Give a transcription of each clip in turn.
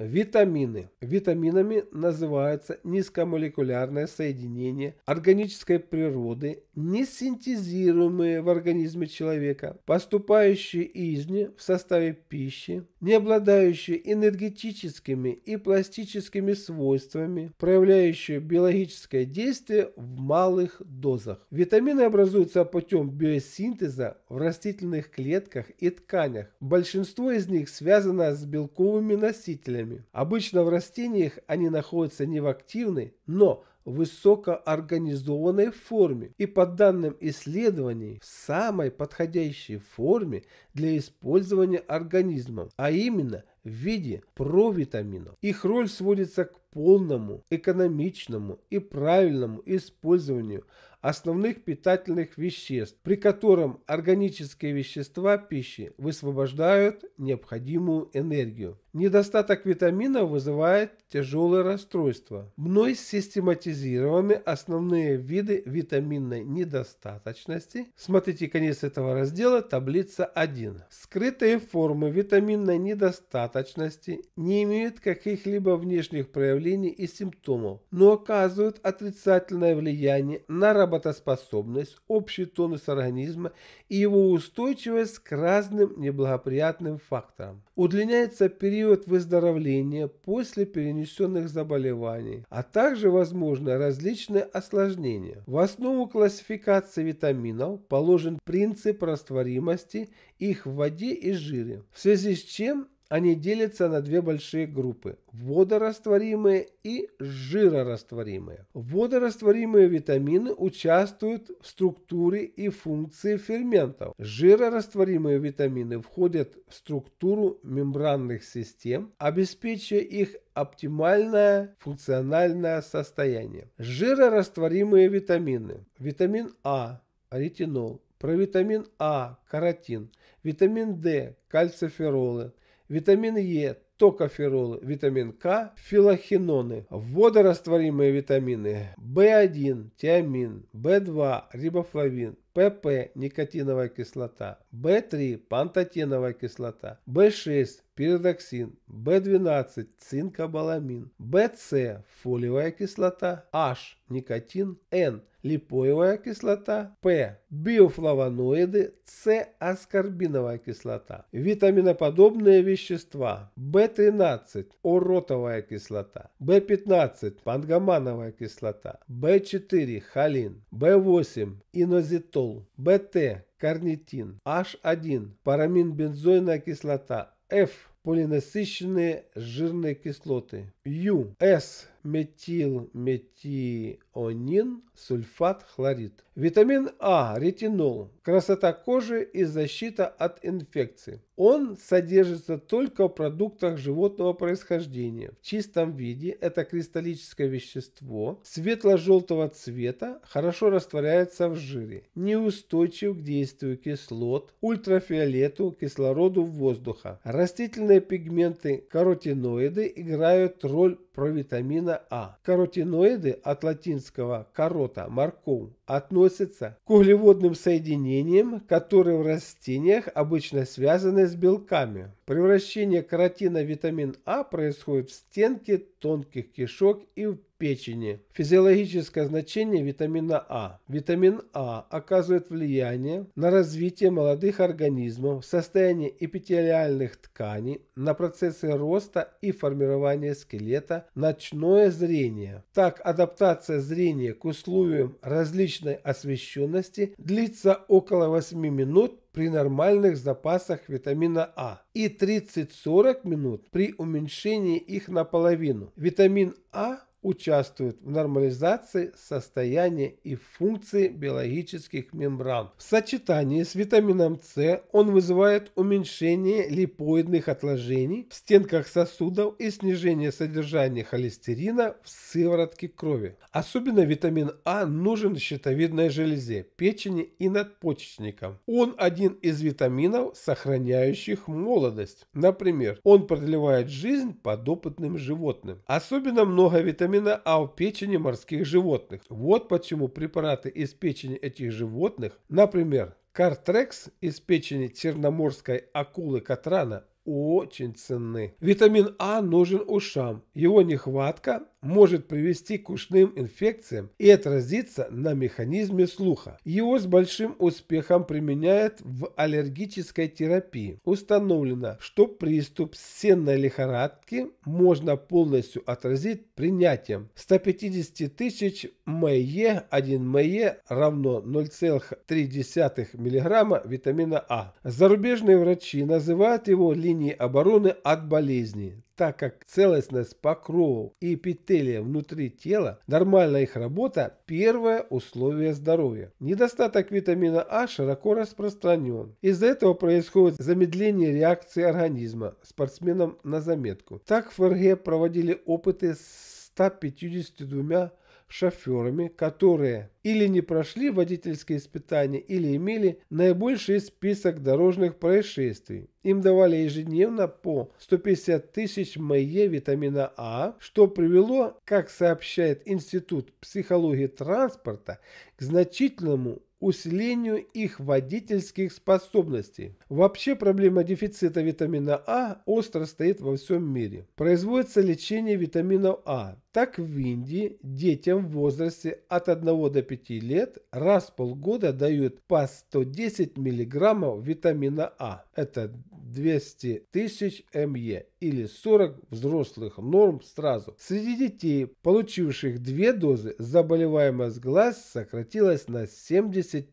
Витамины. Витаминами называются низкомолекулярное соединение органической природы, не синтезируемые в организме человека, поступающие из них в составе пищи, не обладающие энергетическими и пластическими свойствами, проявляющие биологическое действие в малых дозах. Витамины образуются путем биосинтеза в растительных клетках и тканях. Большинство из них связано с белковыми носителями, клетками. Обычно в растениях они находятся не в активной, но высокоорганизованной форме и по данным исследований в самой подходящей форме для использования организмом, а именно в виде провитаминов. Их роль сводится к полному, экономичному и правильному использованию основных питательных веществ, при котором органические вещества пищи высвобождают необходимую энергию. Недостаток витаминов вызывает тяжелое расстройство. Мной систематизированы основные виды витаминной недостаточности. Смотрите конец этого раздела, таблица 1. Скрытые формы витаминной недостаточности не имеют каких-либо внешних проявлений проявлений и симптомов, но оказывают отрицательное влияние на работоспособность, общий тонус организма и его устойчивость к разным неблагоприятным факторам. Удлиняется период выздоровления после перенесенных заболеваний, а также возможны различные осложнения. В основу классификации витаминов положен принцип растворимости их в воде и жире, в связи с чем они делятся на две большие группы – водорастворимые и жирорастворимые. Водорастворимые витамины участвуют в структуре и функции ферментов. Жирорастворимые витамины входят в структуру мембранных систем, обеспечивая их оптимальное функциональное состояние. Жирорастворимые витамины. Витамин А, ретинол, провитамин А, каротин, витамин D, кальциферолы, витамин Е, токоферолы, витамин К, филохиноны, водорастворимые витамины В1, тиамин, В2, рибофлавин, ПП – никотиновая кислота, В3 – пантотеновая кислота, В6 – пиридоксин, В12 – цинкобаламин, ВС – фолиевая кислота, H – никотин, N липоевая кислота, П – биофлавоноиды, С – аскорбиновая кислота, витаминоподобные вещества, В13 – уротовая кислота, В15 – пангомановая кислота, В4 – холин, В8 – инозитон, стол, БТ, карнитин, H1, парамин бензойная кислота, F, полинасыщенные жирные кислоты, U, S, метилметионин, сульфат, хлорид. Витамин А, ретинол, красота кожи и защита от инфекции. Он содержится только в продуктах животного происхождения. В чистом виде это кристаллическое вещество светло-желтого цвета, хорошо растворяется в жире, неустойчив к действию кислот, ультрафиолету, кислороду воздуха. Растительные пигменты каротиноиды играют роль провитамина А. Каротиноиды от латинского «корота» – морковь относятся к углеводным соединениям, которые в растениях обычно связаны с белками. Превращение каротина в витамин А происходит в стенке тонких кишок и в печени. Физиологическое значение витамина А. Витамин А оказывает влияние на развитие молодых организмов, состояние эпителиальных тканей, на процессы роста и формирования скелета, ночное зрение. Так, адаптация зрения к условиям различной освещенности длится около 8 минут при нормальных запасах витамина А и 30-40 минут при уменьшении их наполовину. Витамин А участвуют в нормализации состояния и функции биологических мембран. В сочетании с витамином С он вызывает уменьшение липоидных отложений в стенках сосудов и снижение содержания холестерина в сыворотке крови. Особенно витамин А нужен щитовидной железе, печени и надпочечникам. Он один из витаминов, сохраняющих молодость. Например, он продлевает жизнь подопытным животным. Особенно много витаминов витамина А в печени морских животных. Вот почему препараты из печени этих животных, например, картрекс из печени черноморской акулы Катрана очень ценны. Витамин А нужен ушам. Его нехватка может привести к ушным инфекциям и отразиться на механизме слуха. Его с большим успехом применяют в аллергической терапии. Установлено, что приступ сенной лихорадки можно полностью отразить принятием 150 тысяч МЕ 1 МЕ равно 0,3 мг витамина А. Зарубежные врачи называют его линией обороны от болезни так как целостность покровов и эпителия внутри тела, нормальная их работа – первое условие здоровья. Недостаток витамина А широко распространен. Из-за этого происходит замедление реакции организма. Спортсменам на заметку. Так в ФРГ проводили опыты с 152 шоферами, которые или не прошли водительские испытания, или имели наибольший список дорожных происшествий. Им давали ежедневно по 150 тысяч МЕ витамина А, что привело, как сообщает Институт психологии транспорта, к значительному усилению их водительских способностей. Вообще проблема дефицита витамина А остро стоит во всем мире. Производится лечение витаминов А, так в Индии детям в возрасте от 1 до 5 лет раз в полгода дают по 110 мг витамина А. Это 200 тысяч МЕ или 40 взрослых норм сразу. Среди детей, получивших две дозы, заболеваемость глаз сократилась на 75%.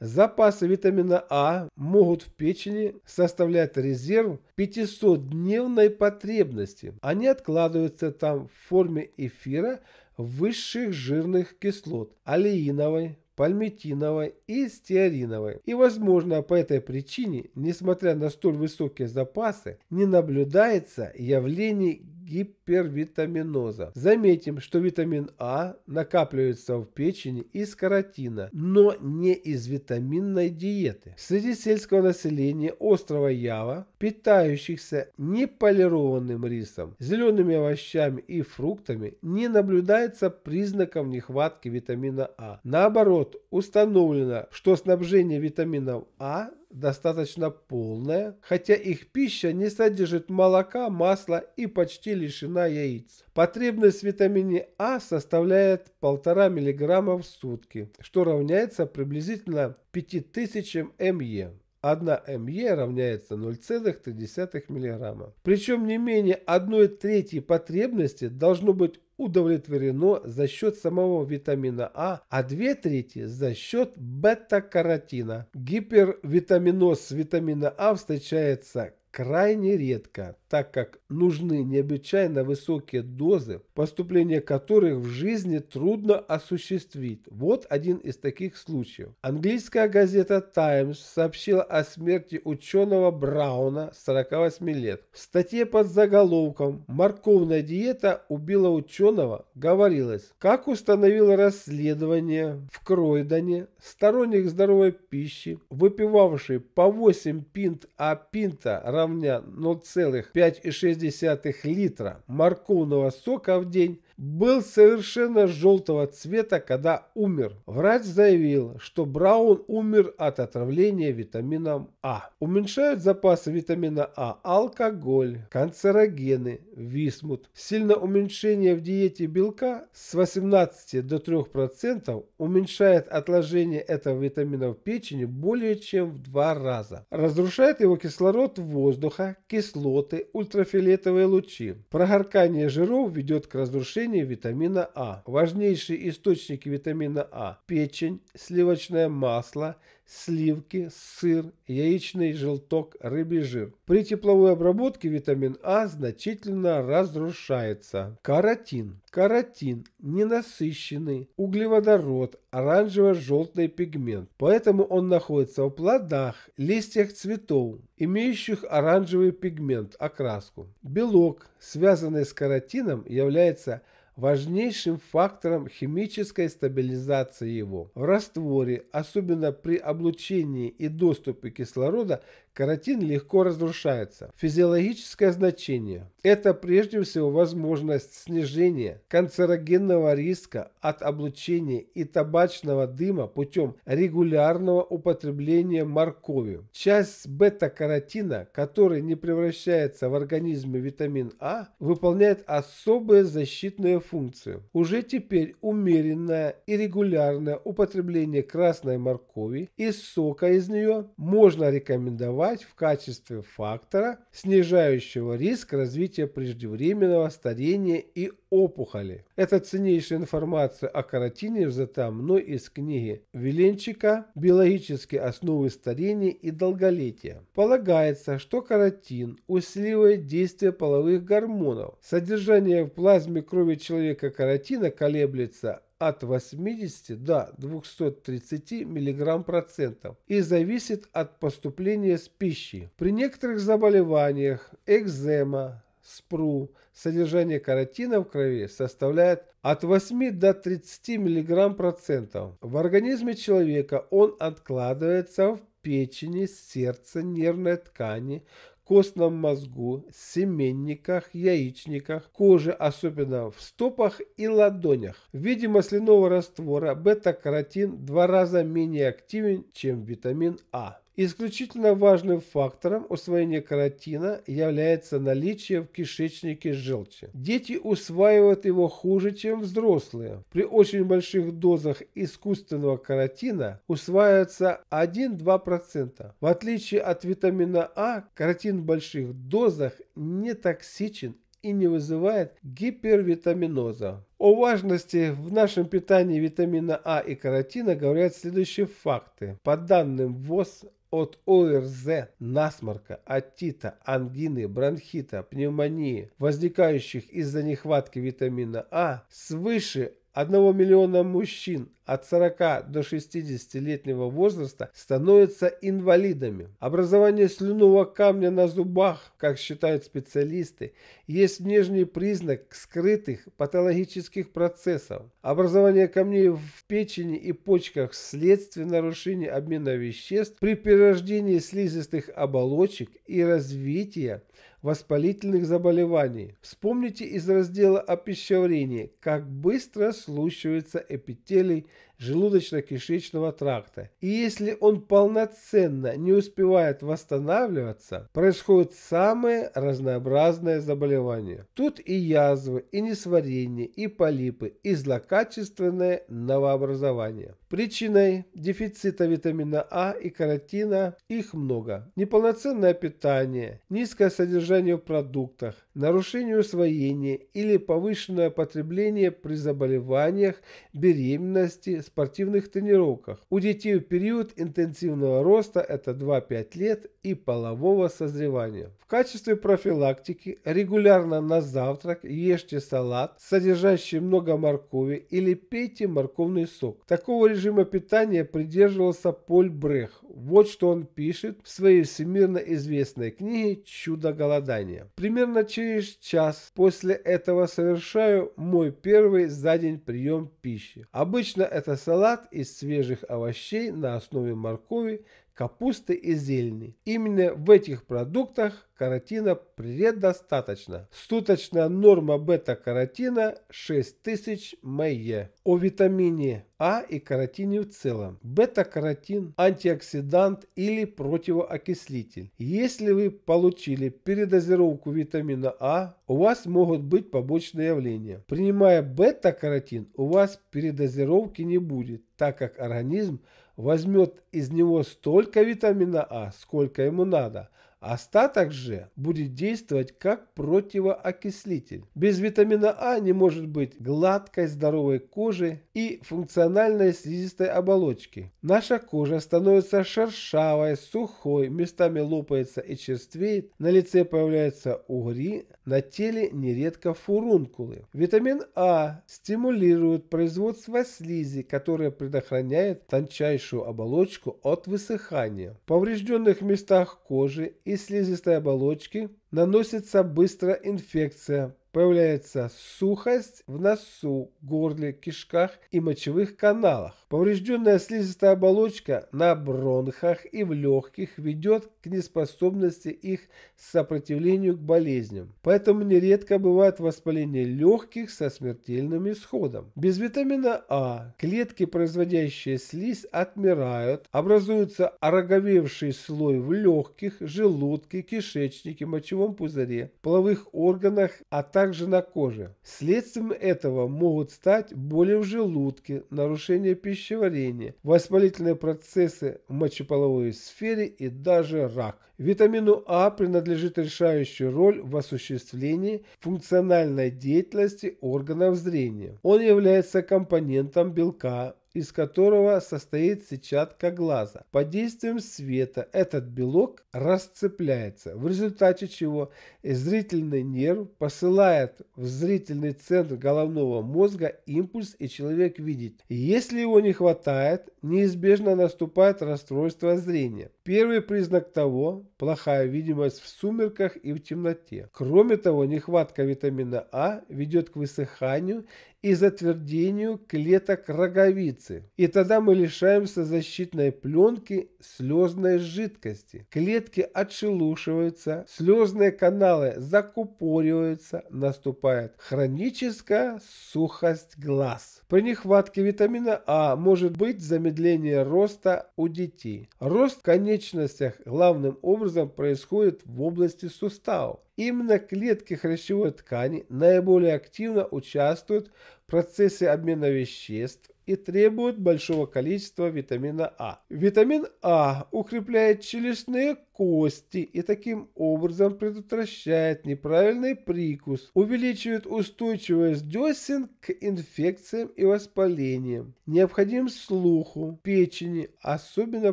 Запасы витамина А могут в печени составлять резерв 500-дневной потребности. Они откладываются там в форме эфира высших жирных кислот – алеиновой, пальмитиновой и стеариновой. И возможно по этой причине, несмотря на столь высокие запасы, не наблюдается явление гип первитаминоза. Заметим, что витамин А накапливается в печени из каротина, но не из витаминной диеты. Среди сельского населения острова Ява, питающихся неполированным рисом, зелеными овощами и фруктами, не наблюдается признаков нехватки витамина А. Наоборот, установлено, что снабжение витамином А достаточно полное, хотя их пища не содержит молока, масла и почти лишена зерна яиц. Потребность в витамине А составляет 1,5 мг в сутки, что равняется приблизительно 5000 МЕ. 1 МЕ равняется 0,3 мг. Причем не менее 1 трети потребности должно быть удовлетворено за счет самого витамина А, а 2 трети за счет бета-каротина. Гипервитаминоз витамина А встречается крайне редко так как нужны необычайно высокие дозы, поступление которых в жизни трудно осуществить. Вот один из таких случаев. Английская газета Times сообщила о смерти ученого Брауна, 48 лет. В статье под заголовком «Морковная диета убила ученого» говорилось, как установило расследование в Кройдоне, сторонник здоровой пищи, выпивавший по 8 пинт, а пинта равня 0,5 5,6 литра морковного сока в день был совершенно желтого цвета, когда умер. Врач заявил, что Браун умер от отравления витамином А. Уменьшают запасы витамина А алкоголь, канцерогены, висмут. Сильно уменьшение в диете белка с 18 до 3% уменьшает отложение этого витамина в печени более чем в два раза. Разрушает его кислород воздуха, кислоты, ультрафиолетовые лучи. Прогоркание жиров ведет к разрушению повышение витамина А. Важнейшие источники витамина А – печень, сливочное масло, сливки, сыр, яичный желток, рыбий жир. При тепловой обработке витамин А значительно разрушается. Каротин. Каротин ненасыщенный, углеводород, оранжево-желтый пигмент. Поэтому он находится в плодах, листьях цветов, имеющих оранжевый пигмент, окраску. Белок, связанный с каротином, является – важнейшим фактором химической стабилизации его. В растворе, особенно при облучении и доступе кислорода, Каротин легко разрушается. Физиологическое значение – это прежде всего возможность снижения канцерогенного риска от облучения и табачного дыма путем регулярного употребления моркови. Часть бета-каротина, который не превращается в организме витамин А, выполняет особые защитные функции. Уже теперь умеренное и регулярное употребление красной моркови и сока из нее можно рекомендовать выступать в качестве фактора, снижающего риск развития преждевременного старения и опухоли. Это ценнейшая информация о каротине взята мной из книги Веленчика «Биологические основы старения и долголетия». Полагается, что каротин усиливает действие половых гормонов. Содержание в плазме крови человека каротина колеблется от 80 до 230 мг процентов и зависит от поступления с пищей. При некоторых заболеваниях экзема, спру, содержание каротина в крови составляет от 8 до 30 мг процентов. В организме человека он откладывается в печени, сердце, нервной ткани, костном мозгу, семенниках, яичниках, коже, особенно в стопах и ладонях. Видимо, слюного раствора бета-каротин два раза менее активен, чем витамин А. Исключительно важным фактором усвоения каротина является наличие в кишечнике желчи. Дети усваивают его хуже, чем взрослые. При очень больших дозах искусственного каротина усваивается 1-2%. В отличие от витамина А, каротин в больших дозах не токсичен и не вызывает гипервитаминоза. О важности в нашем питании витамина А и каротина говорят следующие факты. По данным ВОЗ, от ОРЗ, насморка, отита, ангины, бронхита, пневмонии, возникающих из-за нехватки витамина А, свыше Одного миллиона мужчин от 40 до 60-летнего возраста становятся инвалидами. Образование слюнного камня на зубах, как считают специалисты, есть внешний признак скрытых патологических процессов. Образование камней в печени и почках вследствие нарушения обмена веществ при перерождении слизистых оболочек и развития воспалительных заболеваний. Вспомните из раздела о пищеварении, как быстро слущивается эпителий желудочно-кишечного тракта. И если он полноценно не успевает восстанавливаться, происходят самые разнообразные заболевания. Тут и язвы, и несварение, и полипы, и злокачественное новообразование. Причиной дефицита витамина А и каротина их много. Неполноценное питание, низкое содержание в продуктах, нарушение усвоения или повышенное потребление при заболеваниях, беременности, спортивных тренировках. У детей в период интенсивного роста это 2-5 лет и полового созревания. В качестве профилактики регулярно на завтрак ешьте салат, содержащий много моркови или пейте морковный сок. Такого режима питания придерживался Поль Брех. Вот что он пишет в своей всемирно известной книге «Чудо голодания». Примерно через час после этого совершаю мой первый за день прием пищи. Обычно это салат из свежих овощей на основе моркови, капусты и зелени. Именно в этих продуктах каротина предостаточно. Суточная норма бета-каротина 6000 МЕ. О витамине А и каротине в целом. Бета-каротин – антиоксидант или противоокислитель. Если вы получили передозировку витамина А, у вас могут быть побочные явления. Принимая бета-каротин, у вас передозировки не будет, так как организм возьмет из него столько витамина А, сколько ему надо – Остаток же будет действовать как противоокислитель. Без витамина А не может быть гладкой здоровой кожи и функциональной слизистой оболочки. Наша кожа становится шершавой, сухой, местами лопается и черствеет, на лице появляются угри, на теле нередко фурункулы. Витамин А стимулирует производство слизи, которая предохраняет тончайшую оболочку от высыхания. В поврежденных местах кожи и слизистой оболочки наносится быстро инфекция, Появляется сухость в носу, горле, кишках и мочевых каналах. Поврежденная слизистая оболочка на бронхах и в легких ведет к неспособности их сопротивлению к болезням. Поэтому нередко бывает воспаление легких со смертельным исходом. Без витамина А клетки, производящие слизь, отмирают, образуется ороговевший слой в легких, желудке, кишечнике, мочевом пузыре, половых органах, а также также на коже. Следствием этого могут стать боли в желудке, нарушение пищеварения, воспалительные процессы в мочеполовой сфере и даже рак. Витамину А принадлежит решающую роль в осуществлении функциональной деятельности органов зрения. Он является компонентом белка из которого состоит сетчатка глаза. Под действием света этот белок расцепляется, в результате чего зрительный нерв посылает в зрительный центр головного мозга импульс и человек видит. Если его не хватает, неизбежно наступает расстройство зрения. Первый признак того – плохая видимость в сумерках и в темноте. Кроме того, нехватка витамина А ведет к высыханию и затвердению клеток роговицы. И тогда мы лишаемся защитной пленки слезной жидкости. Клетки отшелушиваются, слезные каналы закупориваются, наступает хроническая сухость глаз. При нехватке витамина А может быть замедление роста у детей. Рост в конечностях главным образом происходит в области суставов. Именно клетки хрящевой ткани наиболее активно участвуют в процессе обмена веществ и требуют большого количества витамина А. Витамин А укрепляет челюстные кости и таким образом предотвращает неправильный прикус, увеличивает устойчивость десен к инфекциям и воспалениям. Необходим слуху, печени, особенно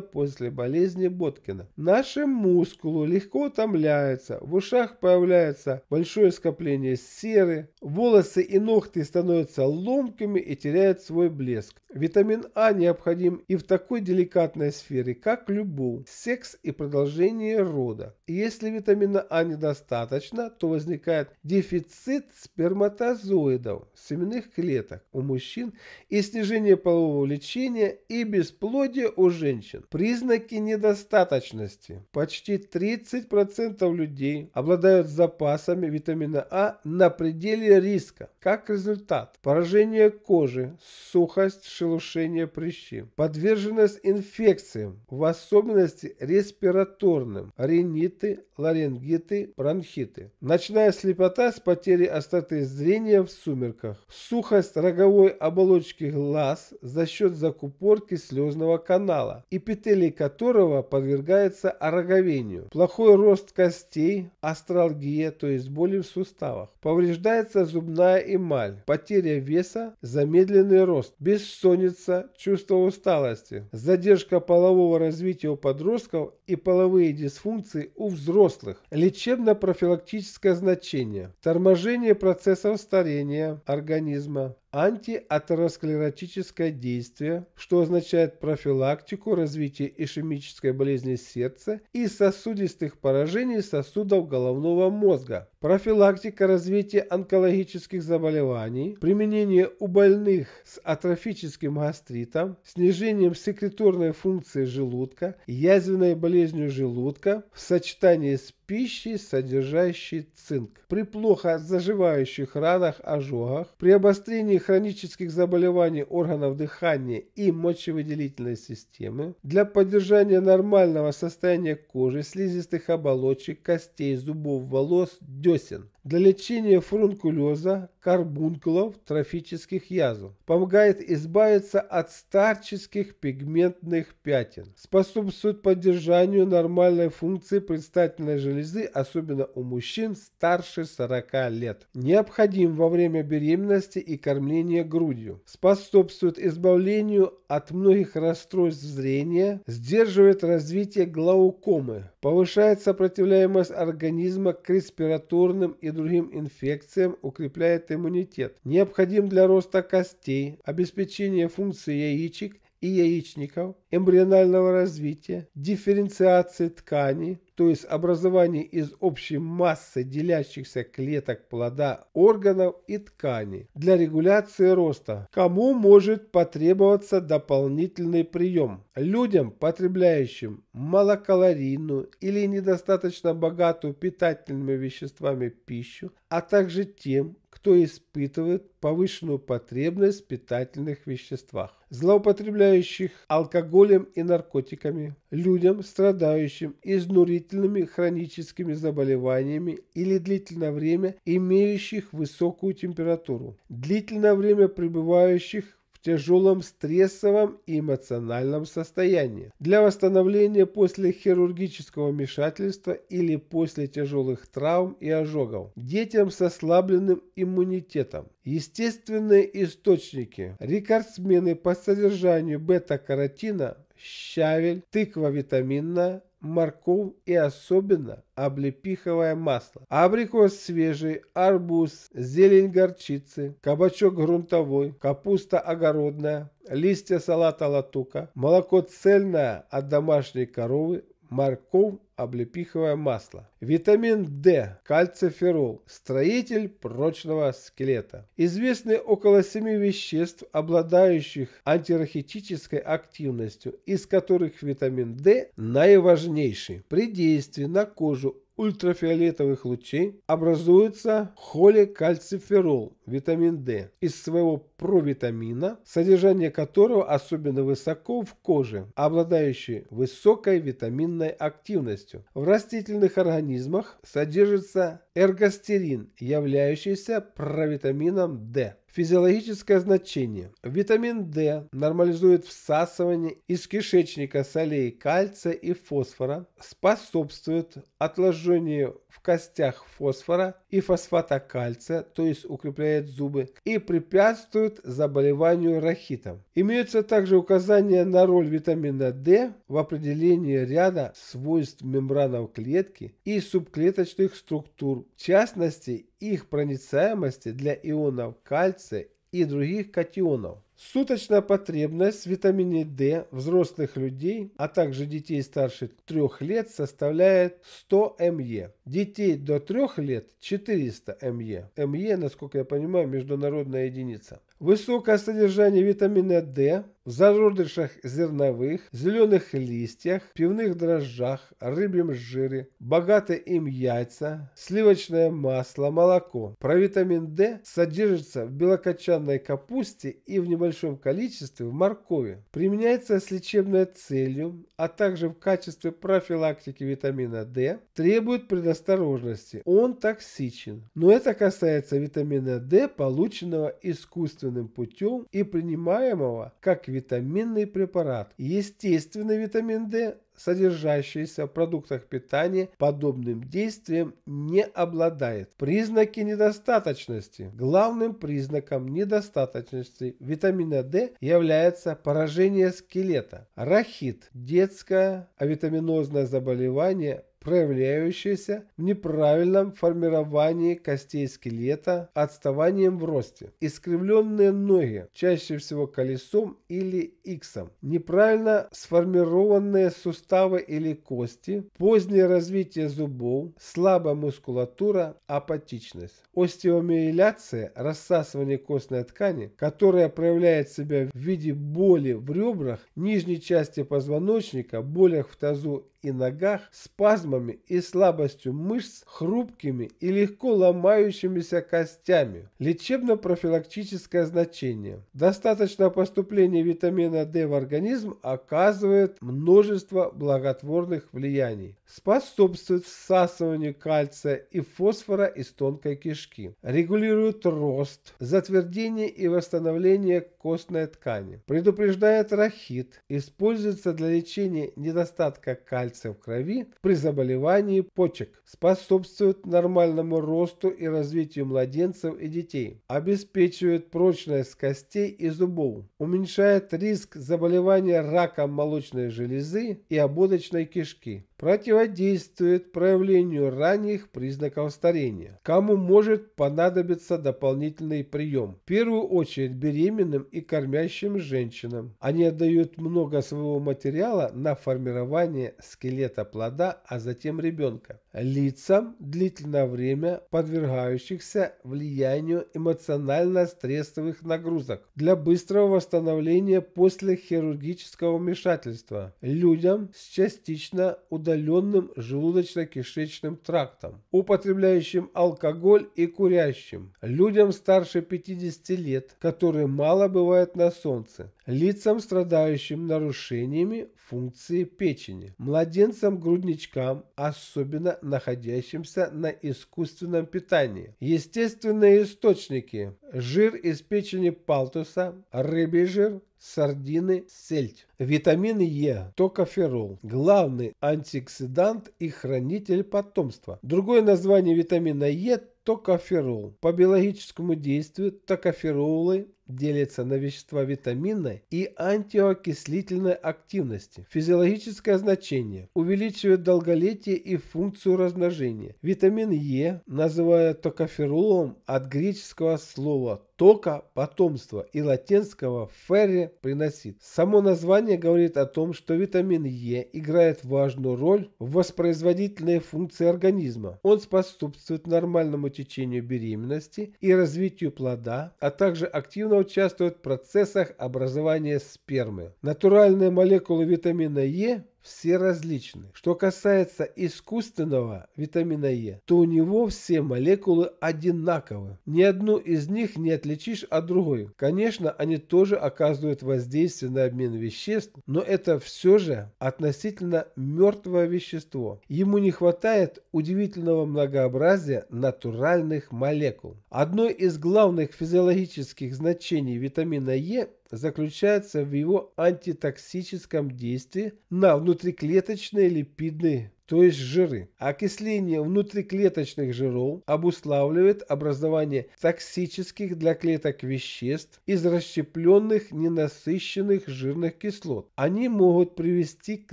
после болезни Боткина. Наши мускулы легко утомляются, в ушах появляется большое скопление серы, волосы и ногти становятся ломкими и теряют свой блеск. Витамин А необходим и в такой деликатной сфере, как любовь, секс и продолжение ускорение рода. если витамина А недостаточно, то возникает дефицит сперматозоидов, семенных клеток у мужчин и снижение полового лечения и бесплодие у женщин. Признаки недостаточности. Почти 30% людей обладают запасами витамина А на пределе риска. Как результат, поражение кожи, сухость, шелушение прыщи, подверженность инфекциям, в особенности респираторным ожиренным. Риниты, ларингиты, бронхиты. Ночная слепота с потерей остроты зрения в сумерках. Сухость роговой оболочки глаз за счет закупорки слезного канала, эпителий которого подвергается ороговению. Плохой рост костей, астралгия, то есть боли в суставах. Повреждается зубная эмаль, потеря веса, замедленный рост, бессонница, чувство усталости, задержка полового развития у подростков и половые дисфункции у взрослых. Лечебно-профилактическое значение. Торможение процессов старения организма антиатеросклеротическое действие, что означает профилактику развития ишемической болезни сердца и сосудистых поражений сосудов головного мозга, профилактика развития онкологических заболеваний, применение у больных с атрофическим гастритом, снижением секреторной функции желудка, язвенной болезнью желудка в сочетании с пищей, содержащей цинк. При плохо заживающих ранах, ожогах, при обострении хронических заболеваний органов дыхания и мочевыделительной системы, для поддержания нормального состояния кожи, слизистых оболочек, костей, зубов, волос, десен для лечения фрункулеза, карбункулов, трофических язв. Помогает избавиться от старческих пигментных пятен. Способствует поддержанию нормальной функции предстательной железы, особенно у мужчин старше 40 лет. Необходим во время беременности и кормления грудью. Способствует избавлению от многих расстройств зрения, сдерживает развитие глаукомы, повышает сопротивляемость организма к респираторным и другим инфекциям, укрепляет иммунитет. Необходим для роста костей, обеспечения функции яичек и яичников, эмбрионального развития, дифференциации тканей, то есть образование из общей массы делящихся клеток плода, органов и тканей для регуляции роста. Кому может потребоваться дополнительный прием? Людям, потребляющим малокалорийную или недостаточно богатую питательными веществами пищу, а также тем, кто испытывает повышенную потребность в питательных веществах, злоупотребляющих алкоголем и наркотиками, людям, страдающим изнурительными хроническими заболеваниями или длительное время имеющих высокую температуру, длительное время пребывающих тяжелом стрессовом и эмоциональном состоянии. Для восстановления после хирургического вмешательства или после тяжелых травм и ожогов. Детям с ослабленным иммунитетом. Естественные источники. Рекордсмены по содержанию бета-каротина щавель, тыква витаминная, морковь и особенно облепиховое масло. Абрикос свежий, арбуз, зелень горчицы, кабачок грунтовой, капуста огородная, листья салата латука, молоко цельное от домашней коровы морков, облепиховое масло. Витамин D, кальциферол, строитель прочного скелета. Известны около семи веществ, обладающих антирахитической активностью, из которых витамин D наиважнейший. При действии на кожу ультрафиолетовых лучей образуется холекальциферол витамин D, из своего провитамина, содержание которого особенно высоко в коже, обладающей высокой витаминной активностью. В растительных организмах содержится эргостерин, являющийся провитамином D. Физиологическое значение. Витамин D нормализует всасывание из кишечника солей кальция и фосфора, способствует отложению в костях фосфора и фосфата кальция, то есть укрепляет зубы, и препятствует заболеванию рахитом. Имеются также указания на роль витамина D в определении ряда свойств мембранов клетки и субклеточных структур, в частности их проницаемости для ионов кальция и других катионов. Суточная потребность витамина D взрослых людей, а также детей старше 3 лет составляет 100 МЕ. Детей до 3 лет 400 МЕ. МЕ, насколько я понимаю, международная единица. Высокое содержание витамина D зародышах зерновых, зеленых листьях, пивных дрожжах, рыбьем жире, богатые им яйца, сливочное масло, молоко. Провитамин D содержится в белокочанной капусте и в небольшом количестве в моркови. Применяется с лечебной целью, а также в качестве профилактики витамина D. Требует предосторожности. Он токсичен. Но это касается витамина D, полученного искусственным путем и принимаемого как витамин витаминный препарат. Естественный витамин D, содержащийся в продуктах питания, подобным действием не обладает. Признаки недостаточности. Главным признаком недостаточности витамина D является поражение скелета. Рахит – детское авитаминозное заболевание – проявляющиеся в неправильном формировании костей скелета, отставанием в росте. Искривленные ноги, чаще всего колесом или иксом, неправильно сформированные суставы или кости, позднее развитие зубов, слабая мускулатура, апатичность. Остеомиеляция, рассасывание костной ткани, которая проявляет себя в виде боли в ребрах, нижней части позвоночника, болях в тазу и ногах, спазма спазмами и слабостью мышц, хрупкими и легко ломающимися костями. Лечебно-профилактическое значение. Достаточное поступление витамина D в организм оказывает множество благотворных влияний. Способствует всасыванию кальция и фосфора из тонкой кишки. Регулирует рост, затвердение и восстановление костной ткани. Предупреждает рахит. Используется для лечения недостатка кальция в крови при заболевании заболеваний почек, способствует нормальному росту и развитию младенцев и детей, обеспечивает прочность костей и зубов, уменьшает риск заболевания раком молочной железы и ободочной кишки, противодействует проявлению ранних признаков старения. Кому может понадобиться дополнительный прием? В первую очередь беременным и кормящим женщинам. Они отдают много своего материала на формирование скелета плода, а затем ребенка. Лицам длительное время подвергающихся влиянию эмоционально-стрессовых нагрузок для быстрого восстановления после хирургического вмешательства. Людям с частично удовлетворением удаленным желудочно-кишечным трактом, употребляющим алкоголь и курящим, людям старше 50 лет, которые мало бывают на солнце, лицам, страдающим нарушениями функции печени, младенцам-грудничкам, особенно находящимся на искусственном питании. Естественные источники – жир из печени палтуса, рыбий жир, сардины, сельдь. Витамин Е, токоферол, главный антиоксидант и хранитель потомства. Другое название витамина Е – токоферол. По биологическому действию токоферолы делится на вещества витаминной и антиокислительной активности. Физиологическое значение увеличивает долголетие и функцию размножения. Витамин Е называют токоферулом от греческого слова тока – потомство и латинского ферри приносит. Само название говорит о том, что витамин Е играет важную роль в воспроизводительной функции организма. Он способствует нормальному течению беременности и развитию плода, а также активно активно участвует в процессах образования спермы. Натуральные молекулы витамина Е все различны. Что касается искусственного витамина Е, то у него все молекулы одинаковы. Ни одну из них не отличишь от другой. Конечно, они тоже оказывают воздействие на обмен веществ, но это все же относительно мертвое вещество. Ему не хватает удивительного многообразия натуральных молекул. Одно из главных физиологических значений витамина Е заключается в его антитоксическом действии на внутриклеточные липидные то есть жиры. Окисление внутриклеточных жиров обуславливает образование токсических для клеток веществ из расщепленных ненасыщенных жирных кислот. Они могут привести к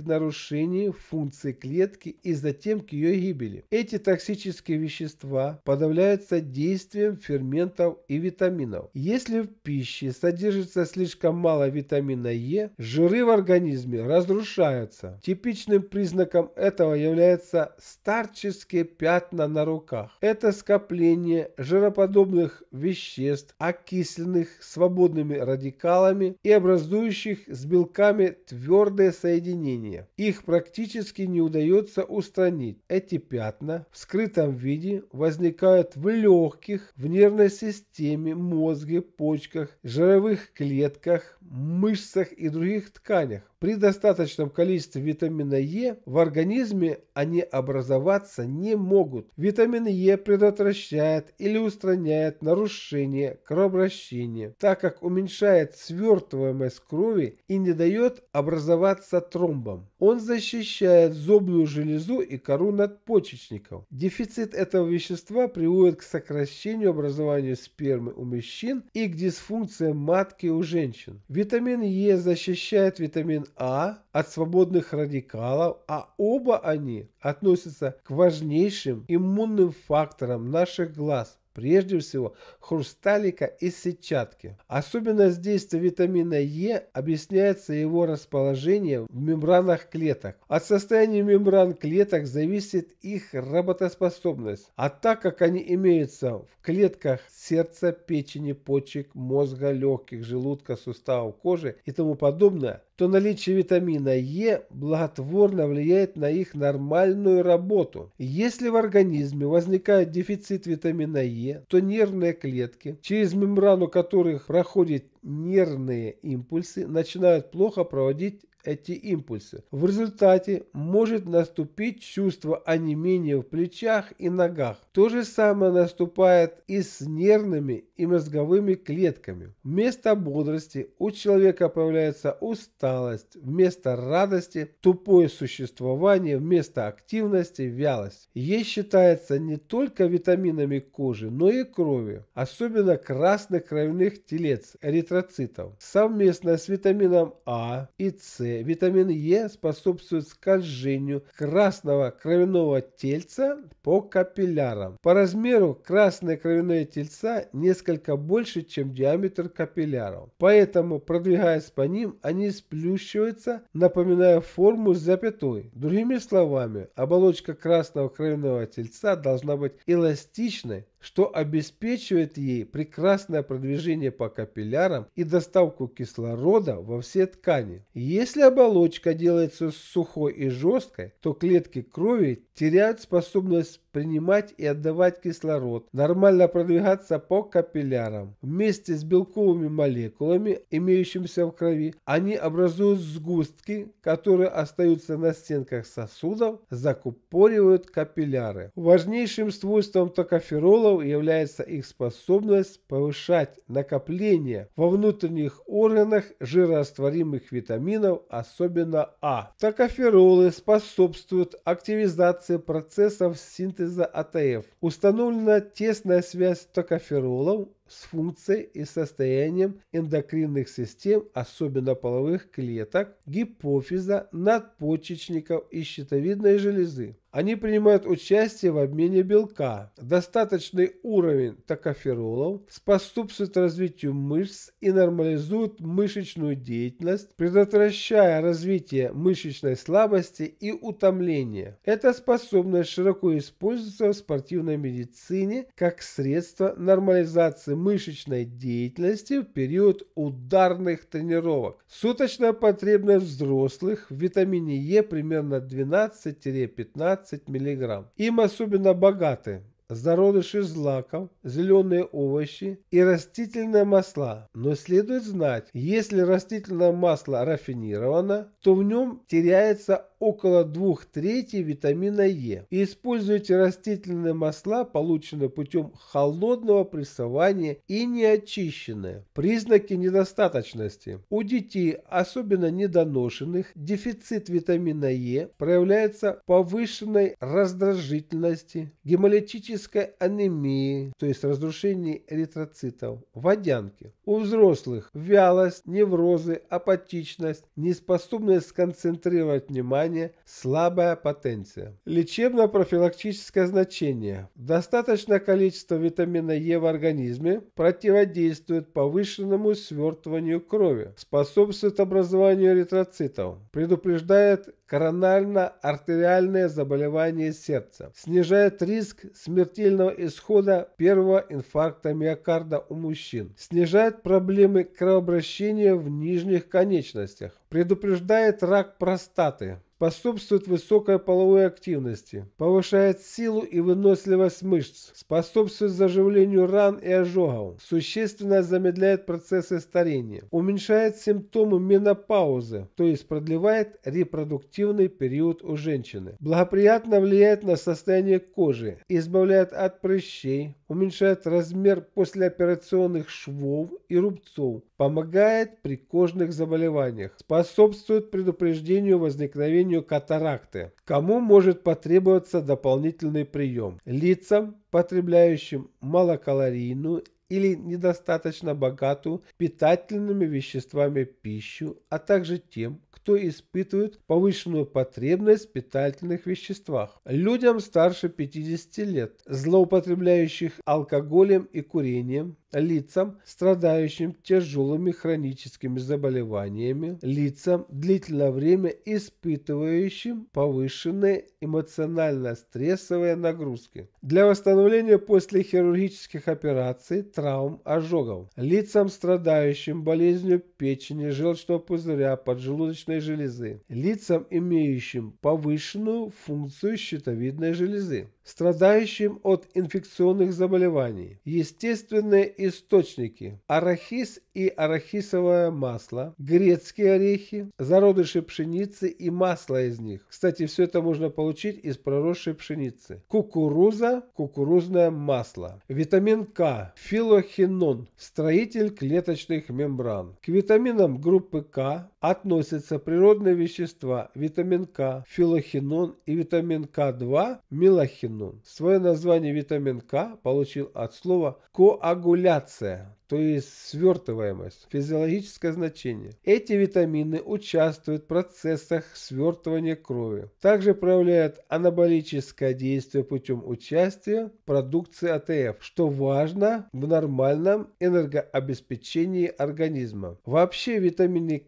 нарушению функции клетки и затем к ее гибели. Эти токсические вещества подавляются действием ферментов и витаминов. Если в пище содержится слишком мало витамина Е, жиры в организме разрушаются. Типичным признаком этого является появляются старческие пятна на руках. Это скопление жироподобных веществ, окисленных свободными радикалами и образующих с белками твердые соединения. Их практически не удается устранить. Эти пятна в скрытом виде возникают в легких, в нервной системе, мозге, почках, жировых клетках, мышцах и других тканях. При достаточном количестве витамина Е в организме они образоваться не могут. Витамин Е предотвращает или устраняет нарушение кровообращения, так как уменьшает свертываемость крови и не дает образоваться тромбам. Он защищает зубную железу и кору надпочечников. Дефицит этого вещества приводит к сокращению образования спермы у мужчин и к дисфункциям матки у женщин. Витамин Е защищает витамин А от свободных радикалов, а оба они относятся к важнейшим иммунным факторам наших глаз – прежде всего хрусталика и сетчатки. Особенность действия витамина Е объясняется его расположением в мембранах клеток. От состояния мембран клеток зависит их работоспособность, а так как они имеются в клетках сердца, печени, почек, мозга, легких, желудка, суставов кожи и тому подобное, то наличие витамина Е благотворно влияет на их нормальную работу. Если в организме возникает дефицит витамина Е, то нервные клетки, через мембрану которых проходят нервные импульсы, начинают плохо проводить эти импульсы. В результате может наступить чувство онемения в плечах и ногах. То же самое наступает и с нервными и мозговыми клетками. Вместо бодрости у человека появляется усталость, вместо радости – тупое существование, вместо активности – вялость. Ей считается не только витаминами кожи, но и крови, особенно красных кровяных телец, эритроцитов. Совместно с витамином А и С Э, витамин Е способствует скольжению красного кровяного тельца по капиллярам. По размеру красное кровяное тельца несколько больше, чем диаметр капилляров. Поэтому, продвигаясь по ним, они сплющиваются, напоминая форму с запятой. Другими словами, оболочка красного кровяного тельца должна быть эластичной, что обеспечивает ей прекрасное продвижение по капиллярам и доставку кислорода во все ткани. Если оболочка делается сухой и жесткой, то клетки крови теряют способность принимать и отдавать кислород, нормально продвигаться по капиллярам. Вместе с белковыми молекулами, имеющимися в крови, они образуют сгустки, которые остаются на стенках сосудов, закупоривают капилляры. Важнейшим свойством токоферола потенциалом является их способность повышать накопление во внутренних органах жирорастворимых витаминов, особенно А. Токоферолы способствуют активизации процессов синтеза АТФ. Установлена тесная связь токоферолов с функцией и состоянием эндокринных систем, особенно половых клеток, гипофиза, надпочечников и щитовидной железы. Они принимают участие в обмене белка. Достаточный уровень токоферолов способствует развитию мышц и нормализует мышечную деятельность, предотвращая развитие мышечной слабости и утомления. Эта способность широко используется в спортивной медицине как средство нормализации мышечной деятельности в период ударных тренировок. Суточная потребность взрослых в витамине Е примерно 12-15 мг. Им особенно богаты зародыши злаков, зеленые овощи и растительные масла. Но следует знать, если растительное масло рафинировано, то в нем теряется около двух третей витамина Е используйте растительные масла, полученные путем холодного прессования и неочищенные. Признаки недостаточности. У детей, особенно недоношенных, дефицит витамина Е проявляется повышенной раздражительности, гемолитической анемии, то есть разрушении эритроцитов, водянки, у взрослых вялость, неврозы, апатичность, неспособность сконцентрировать внимание, слабая потенция. Лечебно-профилактическое значение. Достаточное количество витамина Е в организме противодействует повышенному свертыванию крови, способствует образованию эритроцитов, предупреждает коронально-артериальное заболевание сердца, снижает риск смертельного исхода первого инфаркта миокарда у мужчин, снижает проблемы кровообращения в нижних конечностях, предупреждает рак простаты, способствует высокой половой активности, повышает силу и выносливость мышц, способствует заживлению ран и ожогов, существенно замедляет процессы старения, уменьшает симптомы менопаузы, то есть продлевает репродуктивный период у женщины, благоприятно влияет на состояние кожи, избавляет от прыщей, уменьшает размер послеоперационных швов и рубцов, помогает при кожных заболеваниях, способствует предупреждению возникновению катаракты. Кому может потребоваться дополнительный прием? Лицам, потребляющим малокалорийную или недостаточно богатую питательными веществами пищу, а также тем, кто испытывает повышенную потребность в питательных веществах. Людям старше 50 лет, злоупотребляющих алкоголем и курением, лицам, страдающим тяжелыми хроническими заболеваниями, лицам, длительное время испытывающим повышенные эмоционально-стрессовые нагрузки, для восстановления после хирургических операций, травм, ожогов, лицам, страдающим болезнью печени, желчного пузыря, поджелудочной железы, лицам, имеющим повышенную функцию щитовидной железы, страдающим от инфекционных заболеваний, естественные и источники. Арахис и арахисовое масло, грецкие орехи, зародыши пшеницы и масло из них. Кстати, все это можно получить из проросшей пшеницы. Кукуруза, кукурузное масло. Витамин К, филохинон, строитель клеточных мембран. К витаминам группы К относятся природные вещества витамин К, филохинон и витамин К2, мелахинон. Свое название витамин К получил от слова коагуляция, то есть свертываемость, физиологическое значение. Эти витамины участвуют в процессах свертывания крови. Также проявляют анаболическое действие путем участия в продукции АТФ, что важно в нормальном энергообеспечении организма. Вообще в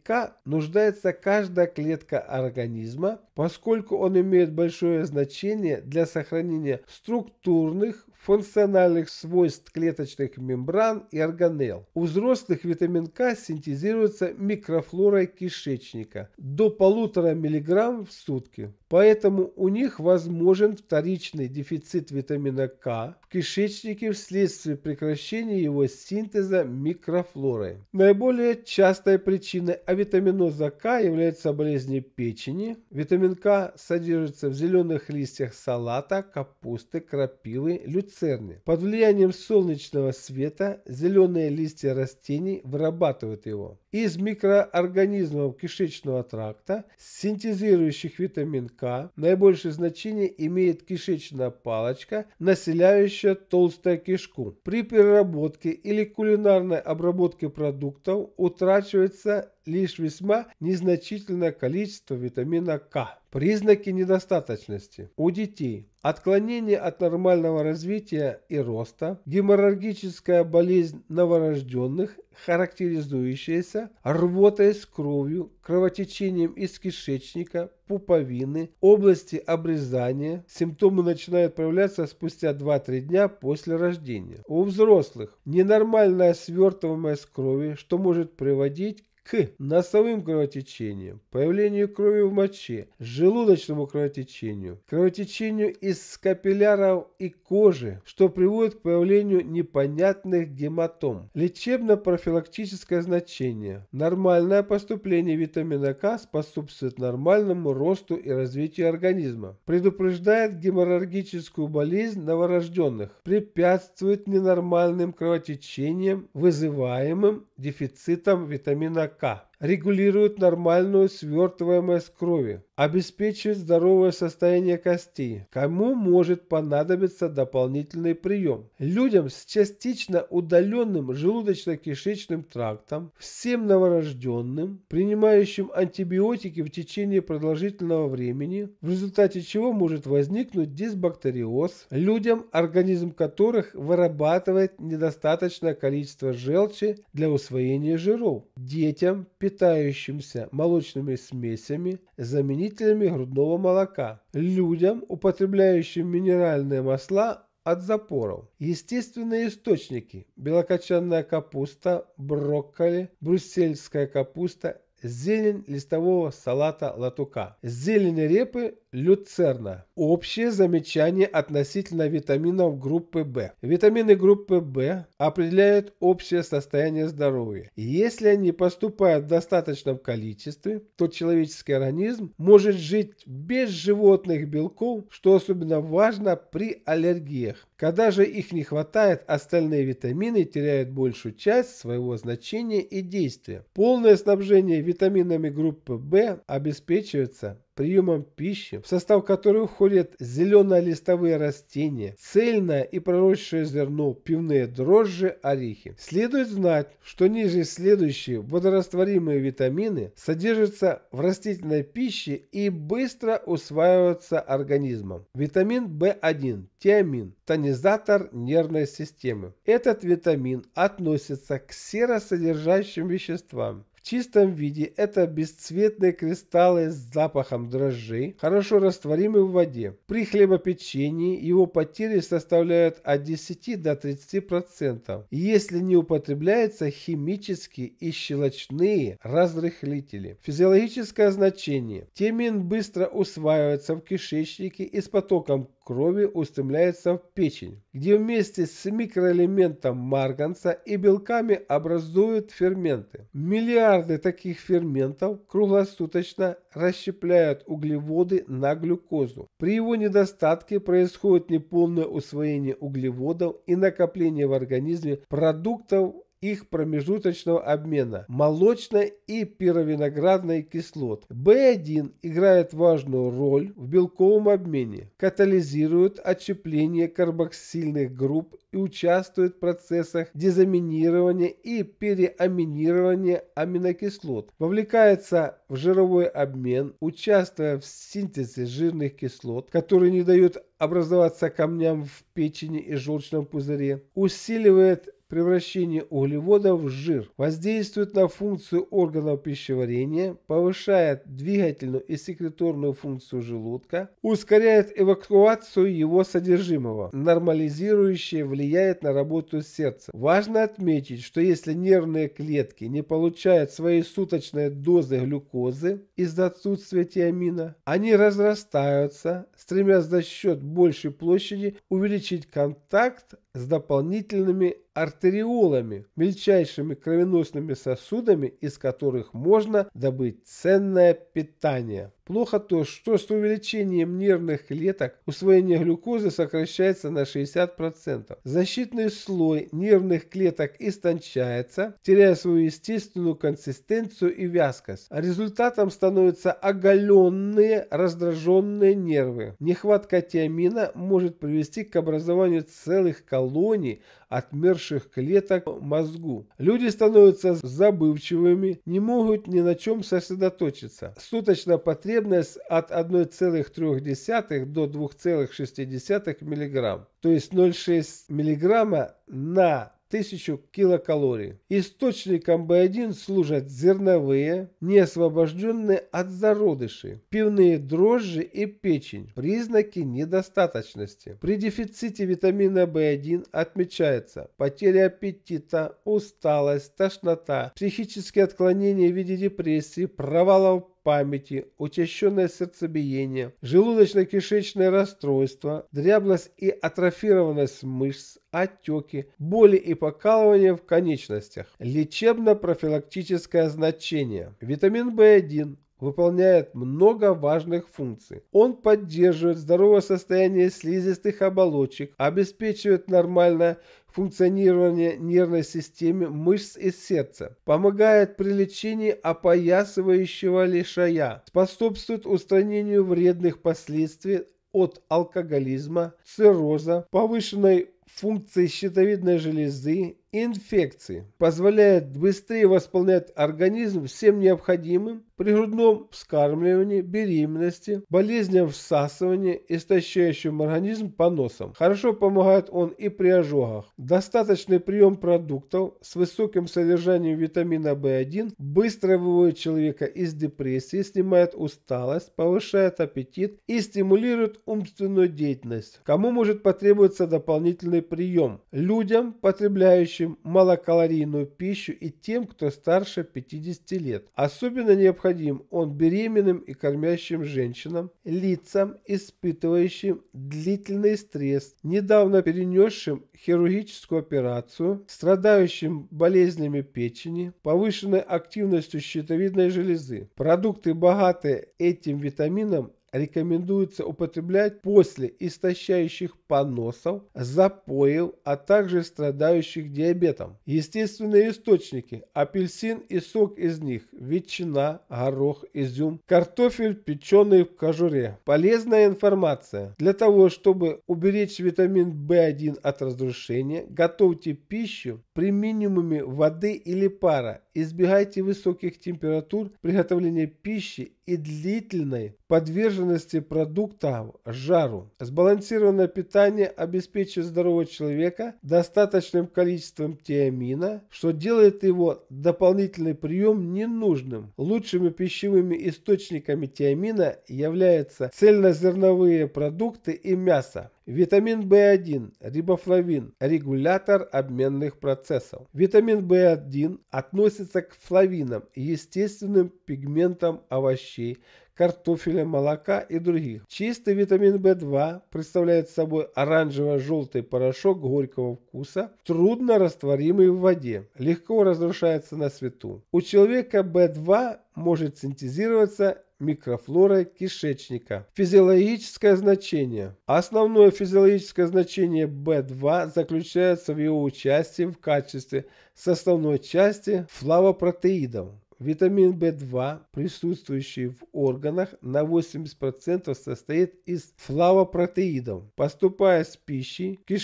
К нуждается каждая клетка организма, поскольку он имеет большое значение для сохранения структурных, функциональных свойств клеточных мембран и органелл. У взрослых витамин К синтезируется микрофлорой кишечника до полутора миллиграмм в сутки. Поэтому у них возможен вторичный дефицит витамина К в кишечнике вследствие прекращения его синтеза микрофлорой. Наиболее частой причиной авитаминоза К является болезни печени, витамин витамин К содержится в зеленых листьях салата, капусты, крапивы, люцерны. Под влиянием солнечного света зеленые листья растений вырабатывают его. Из микроорганизмов кишечного тракта, синтезирующих витамин К, наибольшее значение имеет кишечная палочка, населяющая толстую кишку. При переработке или кулинарной обработке продуктов утрачивается лишь весьма незначительное количество витамина К. Признаки недостаточности. У детей отклонение от нормального развития и роста, геморрагическая болезнь новорожденных, характеризующаяся рвотой с кровью, кровотечением из кишечника, пуповины, области обрезания. Симптомы начинают проявляться спустя 2-3 дня после рождения. У взрослых ненормальная свертываемость крови, что может приводить к носовым кровотечениям, появлению крови в моче, желудочному кровотечению, кровотечению из капилляров и кожи, что приводит к появлению непонятных гематом. Лечебно-профилактическое значение. Нормальное поступление витамина К способствует нормальному росту и развитию организма, предупреждает геморрагическую болезнь новорожденных, препятствует ненормальным кровотечениям, вызываемым дефицитом витамина К. 40 регулирует нормальную свертываемость крови, обеспечивает здоровое состояние костей. Кому может понадобиться дополнительный прием? Людям с частично удаленным желудочно-кишечным трактом, всем новорожденным, принимающим антибиотики в течение продолжительного времени, в результате чего может возникнуть дисбактериоз, людям, организм которых вырабатывает недостаточное количество желчи для усвоения жиров, детям, питающимся молочными смесями, заменителями грудного молока, людям, употребляющим минеральные масла от запоров. Естественные источники – белокочанная капуста, брокколи, брюссельская капуста, зелень листового салата латука, зелень репы Люцерна. Общее замечание относительно витаминов группы В. Витамины группы В определяют общее состояние здоровья. Если они поступают в достаточном количестве, то человеческий организм может жить без животных белков, что особенно важно при аллергиях. Когда же их не хватает, остальные витамины теряют большую часть своего значения и действия. Полное снабжение витаминами группы В обеспечивается приемом пищи, в состав которой входят зелено-листовые растения, цельное и проросшее зерно, пивные дрожжи, орехи. Следует знать, что ниже следующие водорастворимые витамины содержатся в растительной пище и быстро усваиваются организмом. Витамин В1, тиамин, тонизатор нервной системы. Этот витамин относится к серосодержащим веществам, чистом виде это бесцветные кристаллы с запахом дрожжей, хорошо растворимы в воде. При хлебопечении его потери составляют от 10 до 30%, если не употребляются химические и щелочные разрыхлители. Физиологическое значение. Темин быстро усваивается в кишечнике и с потоком крови устремляется в печень, где вместе с микроэлементом марганца и белками образуют ферменты. Миллиарды таких ферментов круглосуточно расщепляют углеводы на глюкозу. При его недостатке происходит неполное усвоение углеводов и накопление в организме продуктов их промежуточного обмена молочной и пировиноградной кислот. B1 играет важную роль в белковом обмене, катализирует отщепление карбоксильных групп и участвует в процессах дезаминирования и переаминирования аминокислот, вовлекается в жировой обмен, участвуя в синтезе жирных кислот, которые не дают образоваться камням в печени и желчном пузыре, усиливает превращение углеводов в жир, воздействует на функцию органов пищеварения, повышает двигательную и секреторную функцию желудка, ускоряет эвакуацию его содержимого, нормализирующее влияет на работу сердца. Важно отметить, что если нервные клетки не получают своей суточной дозы глюкозы из-за отсутствия тиамина, они разрастаются, стремясь за счет большей площади увеличить контакт с дополнительными артериолами, мельчайшими кровеносными сосудами, из которых можно добыть ценное питание. Плохо то, что с увеличением нервных клеток усвоение глюкозы сокращается на 60%. Защитный слой нервных клеток истончается, теряя свою естественную консистенцию и вязкость. А результатом становятся оголенные, раздраженные нервы. Нехватка тиамина может привести к образованию целых колоний отмерших клеток в мозгу. Люди становятся забывчивыми, не могут ни на чем сосредоточиться. Суточно потребуется потребность от 1,3 до 2,6 мг, то есть 0,6 мг на 1000 килокалорий. Источником B1 служат зерновые, не освобожденные от зародышей, пивные дрожжи и печень. Признаки недостаточности. При дефиците витамина B1 отмечается потеря аппетита, усталость, тошнота, психические отклонения в виде депрессии, провалов памяти, учащенное сердцебиение, желудочно-кишечное расстройство, дряблость и атрофированность мышц, отеки, боли и покалывания в конечностях. Лечебно-профилактическое значение. Витамин В1 выполняет много важных функций. Он поддерживает здоровое состояние слизистых оболочек, обеспечивает нормальное функционирование нервной системы мышц и сердца, помогает при лечении опоясывающего лишая, способствует устранению вредных последствий от алкоголизма, цирроза, повышенной функции щитовидной железы инфекции, позволяет быстрее восполнять организм всем необходимым при грудном вскармливании, беременности, болезням всасывания, истощающим организм поносом. Хорошо помогает он и при ожогах. Достаточный прием продуктов с высоким содержанием витамина В1 быстро выводит человека из депрессии, снимает усталость, повышает аппетит и стимулирует умственную деятельность. Кому может потребоваться дополнительный прием? Людям, потребляющим поедающим малокалорийную пищу и тем, кто старше 50 лет. Особенно необходим он беременным и кормящим женщинам, лицам, испытывающим длительный стресс, недавно перенесшим хирургическую операцию, страдающим болезнями печени, повышенной активностью щитовидной железы. Продукты, богатые этим витамином, рекомендуется употреблять после истощающих поносов, запоев, а также страдающих диабетом. Естественные источники – апельсин и сок из них, ветчина, горох, изюм, картофель, печеный в кожуре. Полезная информация. Для того, чтобы уберечь витамин В1 от разрушения, готовьте пищу при минимуме воды или пара Избегайте высоких температур приготовления пищи и длительной подверженности продуктов жару. Сбалансированное питание обеспечит здорового человека достаточным количеством тиамина, что делает его дополнительный прием ненужным. Лучшими пищевыми источниками тиамина являются цельнозерновые продукты и мясо. Витамин В1, рибофлавин, регулятор обменных процессов. Витамин В1 относится к флавинам, естественным пигментам овощей, картофеля, молока и других. Чистый витамин В2 представляет собой оранжево-желтый порошок горького вкуса, трудно растворимый в воде, легко разрушается на свету. У человека В2 может синтезироваться микрофлора кишечника. Физиологическое значение. Основное физиологическое значение B2 заключается в его участии в качестве составной части флавопротеидов. Витамин В2, присутствующий в органах, на 80% состоит из флавопротеидов. Поступая с пищей, в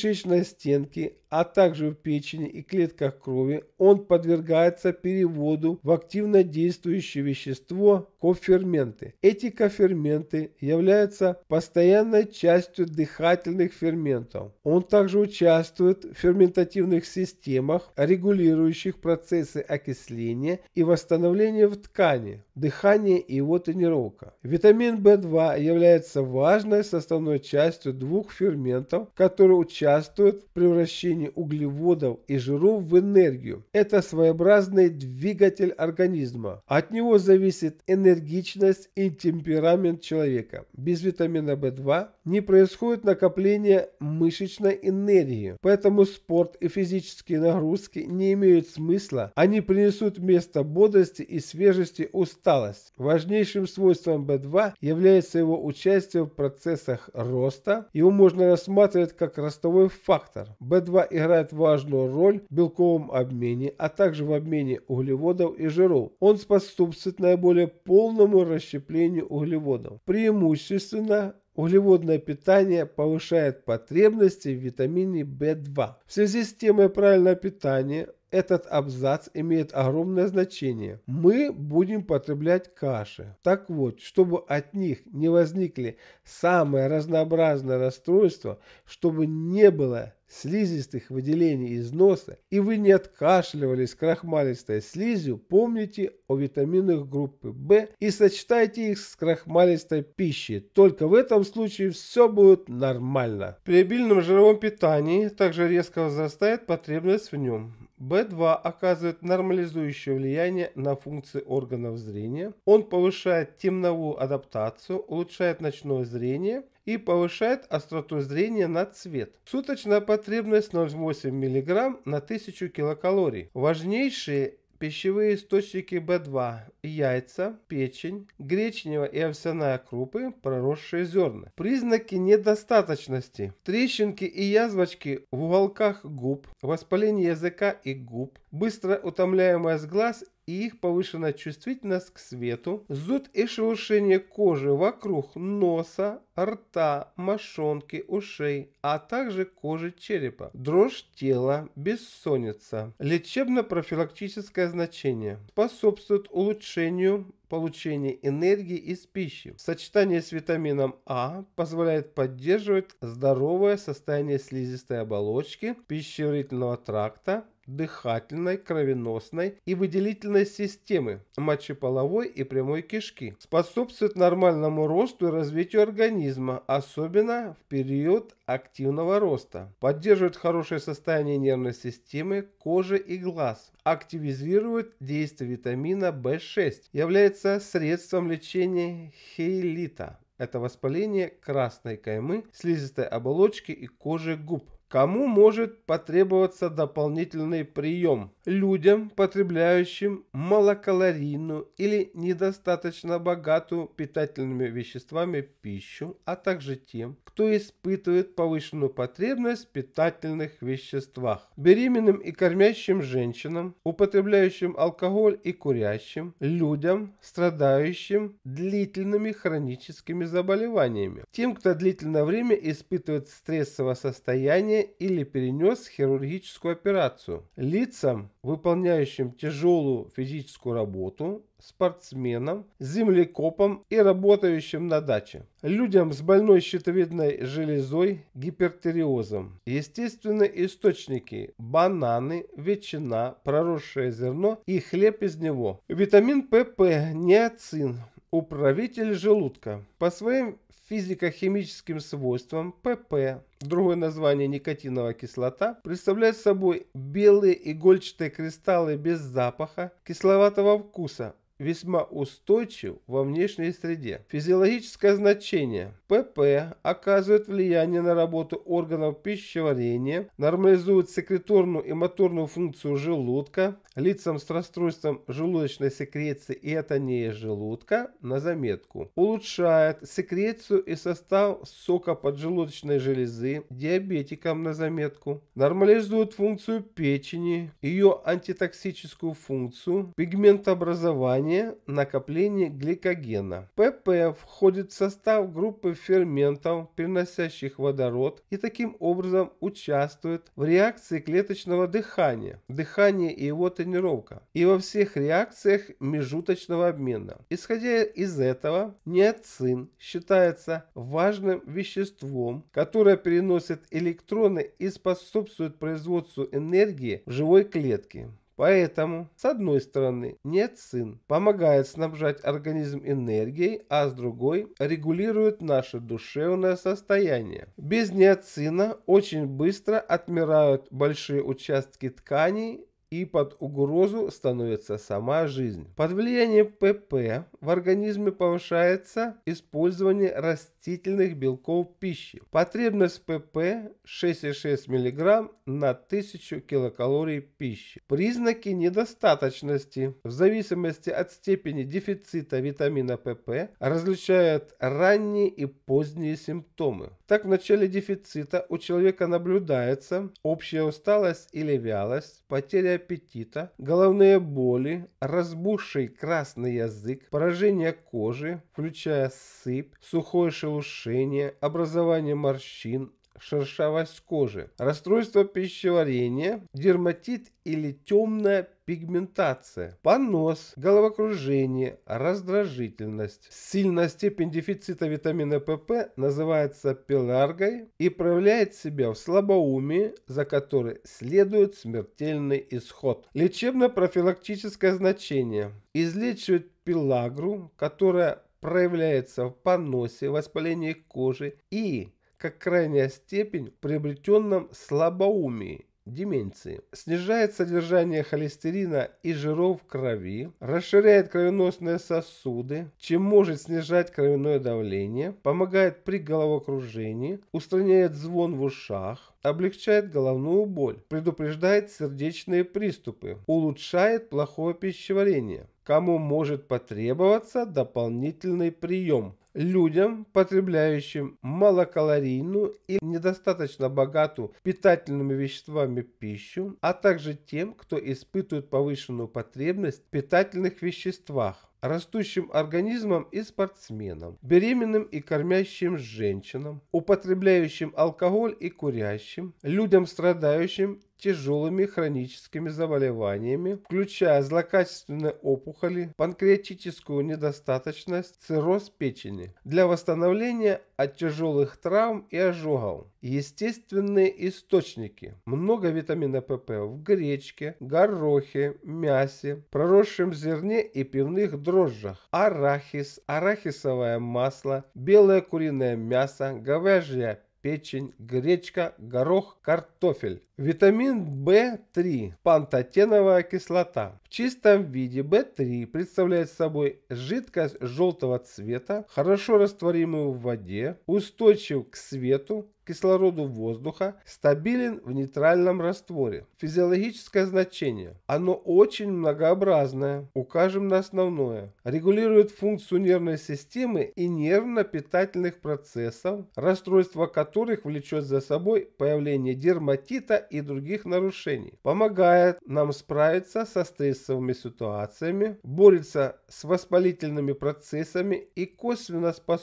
стенки а также в печени и клетках крови, он подвергается переводу в активно действующее вещество коферменты. Эти коферменты являются постоянной частью дыхательных ферментов. Он также участвует в ферментативных системах, регулирующих процессы окисления и восстановления в ткани дыхание и его тренировка. Витамин В2 является важной составной частью двух ферментов, которые участвуют в превращении углеводов и жиров в энергию. Это своеобразный двигатель организма. От него зависит энергичность и темперамент человека. Без витамина В2 не происходит накопление мышечной энергии, поэтому спорт и физические нагрузки не имеют смысла. Они принесут вместо бодрости и свежести усталости усталость. Важнейшим свойством B2 является его участие в процессах роста. Его можно рассматривать как ростовой фактор. B2 играет важную роль в белковом обмене, а также в обмене углеводов и жиров. Он способствует наиболее полному расщеплению углеводов. Преимущественно Углеводное питание повышает потребности в витамине В2. В связи с темой правильного питания этот абзац имеет огромное значение. Мы будем потреблять каши. Так вот, чтобы от них не возникли самые разнообразные расстройства, чтобы не было слизистых выделений из носа и вы не откашливались крахмалистой слизью, помните о витаминах группы В и сочетайте их с крахмалистой пищей. Только в этом случае все будет нормально. При обильном жировом питании также резко возрастает потребность в нем. В2 оказывает нормализующее влияние на функции органов зрения. Он повышает темновую адаптацию, улучшает ночное зрение, и повышает остроту зрения на цвет. Суточная потребность 0,8 мг на 1000 килокалорий. Важнейшие пищевые источники B2, яйца, печень, гречневая и овсяная крупы, проросшие зерна. Признаки недостаточности. Трещинки и язвочки в уголках губ, воспаление языка и губ, быстро утомляемость глаз и их повышенная чувствительность к свету, зуд и шелушение кожи вокруг носа, рта, мошонки, ушей, а также кожи черепа, дрожь тела, бессонница. Лечебно-профилактическое значение способствует улучшению получения энергии из пищи. Сочетание с витамином А позволяет поддерживать здоровое состояние слизистой оболочки пищеварительного тракта, дыхательной, кровеносной и выделительной системы, мочеполовой и прямой кишки. Способствует нормальному росту и развитию организма, особенно в период активного роста. Поддерживает хорошее состояние нервной системы, кожи и глаз. Активизирует действие витамина В6. Является средством лечения хейлита. Это воспаление красной каймы, слизистой оболочки и кожи губ. Кому может потребоваться дополнительный прием? Людям, потребляющим малокалорийную или недостаточно богатую питательными веществами пищу, а также тем, кто испытывает повышенную потребность в питательных веществах. Беременным и кормящим женщинам, употребляющим алкоголь и курящим, людям, страдающим длительными хроническими заболеваниями, тем, кто длительное время испытывает стрессовое состояние или перенес хирургическую операцию. Лицам, выполняющим тяжелую физическую работу, спортсменам, землекопам и работающим на даче, людям с больной щитовидной железой, гипертериозом. Естественные источники – бананы, ветчина, проросшее зерно и хлеб из него. Витамин ПП, неоцин, управитель желудка. По своим физико-химическим свойством ПП, другое название никотиновая кислота, представляет собой белые игольчатые кристаллы без запаха, кисловатого вкуса, весьма устойчив во внешней среде. Физиологическое значение ПП оказывает влияние на работу органов пищеварения, нормализует секреторную и моторную функцию желудка, лицам с расстройством желудочной секреции и атонии желудка на заметку, улучшает секрецию и состав сока поджелудочной железы диабетикам на заметку, нормализует функцию печени, ее антитоксическую функцию, пигментообразование, ускорение накопления гликогена. ПП входит в состав группы ферментов, переносящих водород и таким образом участвует в реакции клеточного дыхания, дыхания и его тренировка, и во всех реакциях межуточного обмена. Исходя из этого, неоцин считается важным веществом, которое переносит электроны и способствует производству энергии в живой клетке. Поэтому, с одной стороны, неоцин помогает снабжать организм энергией, а с другой регулирует наше душевное состояние. Без неоцина очень быстро отмирают большие участки тканей и под угрозу становится сама жизнь. Под влиянием ПП в организме повышается использование растений растительных белков пищи. Потребность ПП 6,6 мг на 1000 килокалорий пищи. Признаки недостаточности в зависимости от степени дефицита витамина ПП различают ранние и поздние симптомы. Так в начале дефицита у человека наблюдается общая усталость или вялость, потеря аппетита, головные боли, разбухший красный язык, поражение кожи, включая сыпь, сухой желудок, шелушение, образование морщин, шершавость кожи, расстройство пищеварения, дерматит или темная пигментация, понос, головокружение, раздражительность. Сильная степень дефицита витамина ПП называется пеларгой и проявляет себя в слабоумии, за которой следует смертельный исход. Лечебно-профилактическое значение. Излечивает пелагру, которая проявляется в поносе, воспалении кожи и, как крайняя степень, в приобретенном слабоумии деменции. Снижает содержание холестерина и жиров в крови, расширяет кровеносные сосуды, чем может снижать кровяное давление, помогает при головокружении, устраняет звон в ушах, облегчает головную боль, предупреждает сердечные приступы, улучшает плохое пищеварение кому может потребоваться дополнительный прием. Людям, потребляющим малокалорийную и недостаточно богатую питательными веществами пищу, а также тем, кто испытывает повышенную потребность в питательных веществах растущим организмам и спортсменам, беременным и кормящим женщинам, употребляющим алкоголь и курящим, людям, страдающим тяжелыми хроническими заболеваниями, включая злокачественные опухоли, панкреатическую недостаточность, цирроз печени, для восстановления от тяжелых травм и ожогов. Естественные источники. Много витамина ПП в гречке, горохе, мясе, проросшем зерне и пивных дрожжах, арахис, арахисовое масло, белое куриное мясо, говяжья печень, гречка, горох, картофель. Витамин В3 – пантотеновая кислота. В чистом виде В3 представляет собой жидкость желтого цвета, хорошо растворимую в воде, устойчив к свету, кислороду воздуха стабилен в нейтральном растворе. Физиологическое значение. Оно очень многообразное. Укажем на основное. Регулирует функцию нервной системы и нервно-питательных процессов, расстройство которых влечет за собой появление дерматита и других нарушений. Помогает нам справиться со стрессовыми ситуациями, борется с воспалительными процессами и косвенно способствует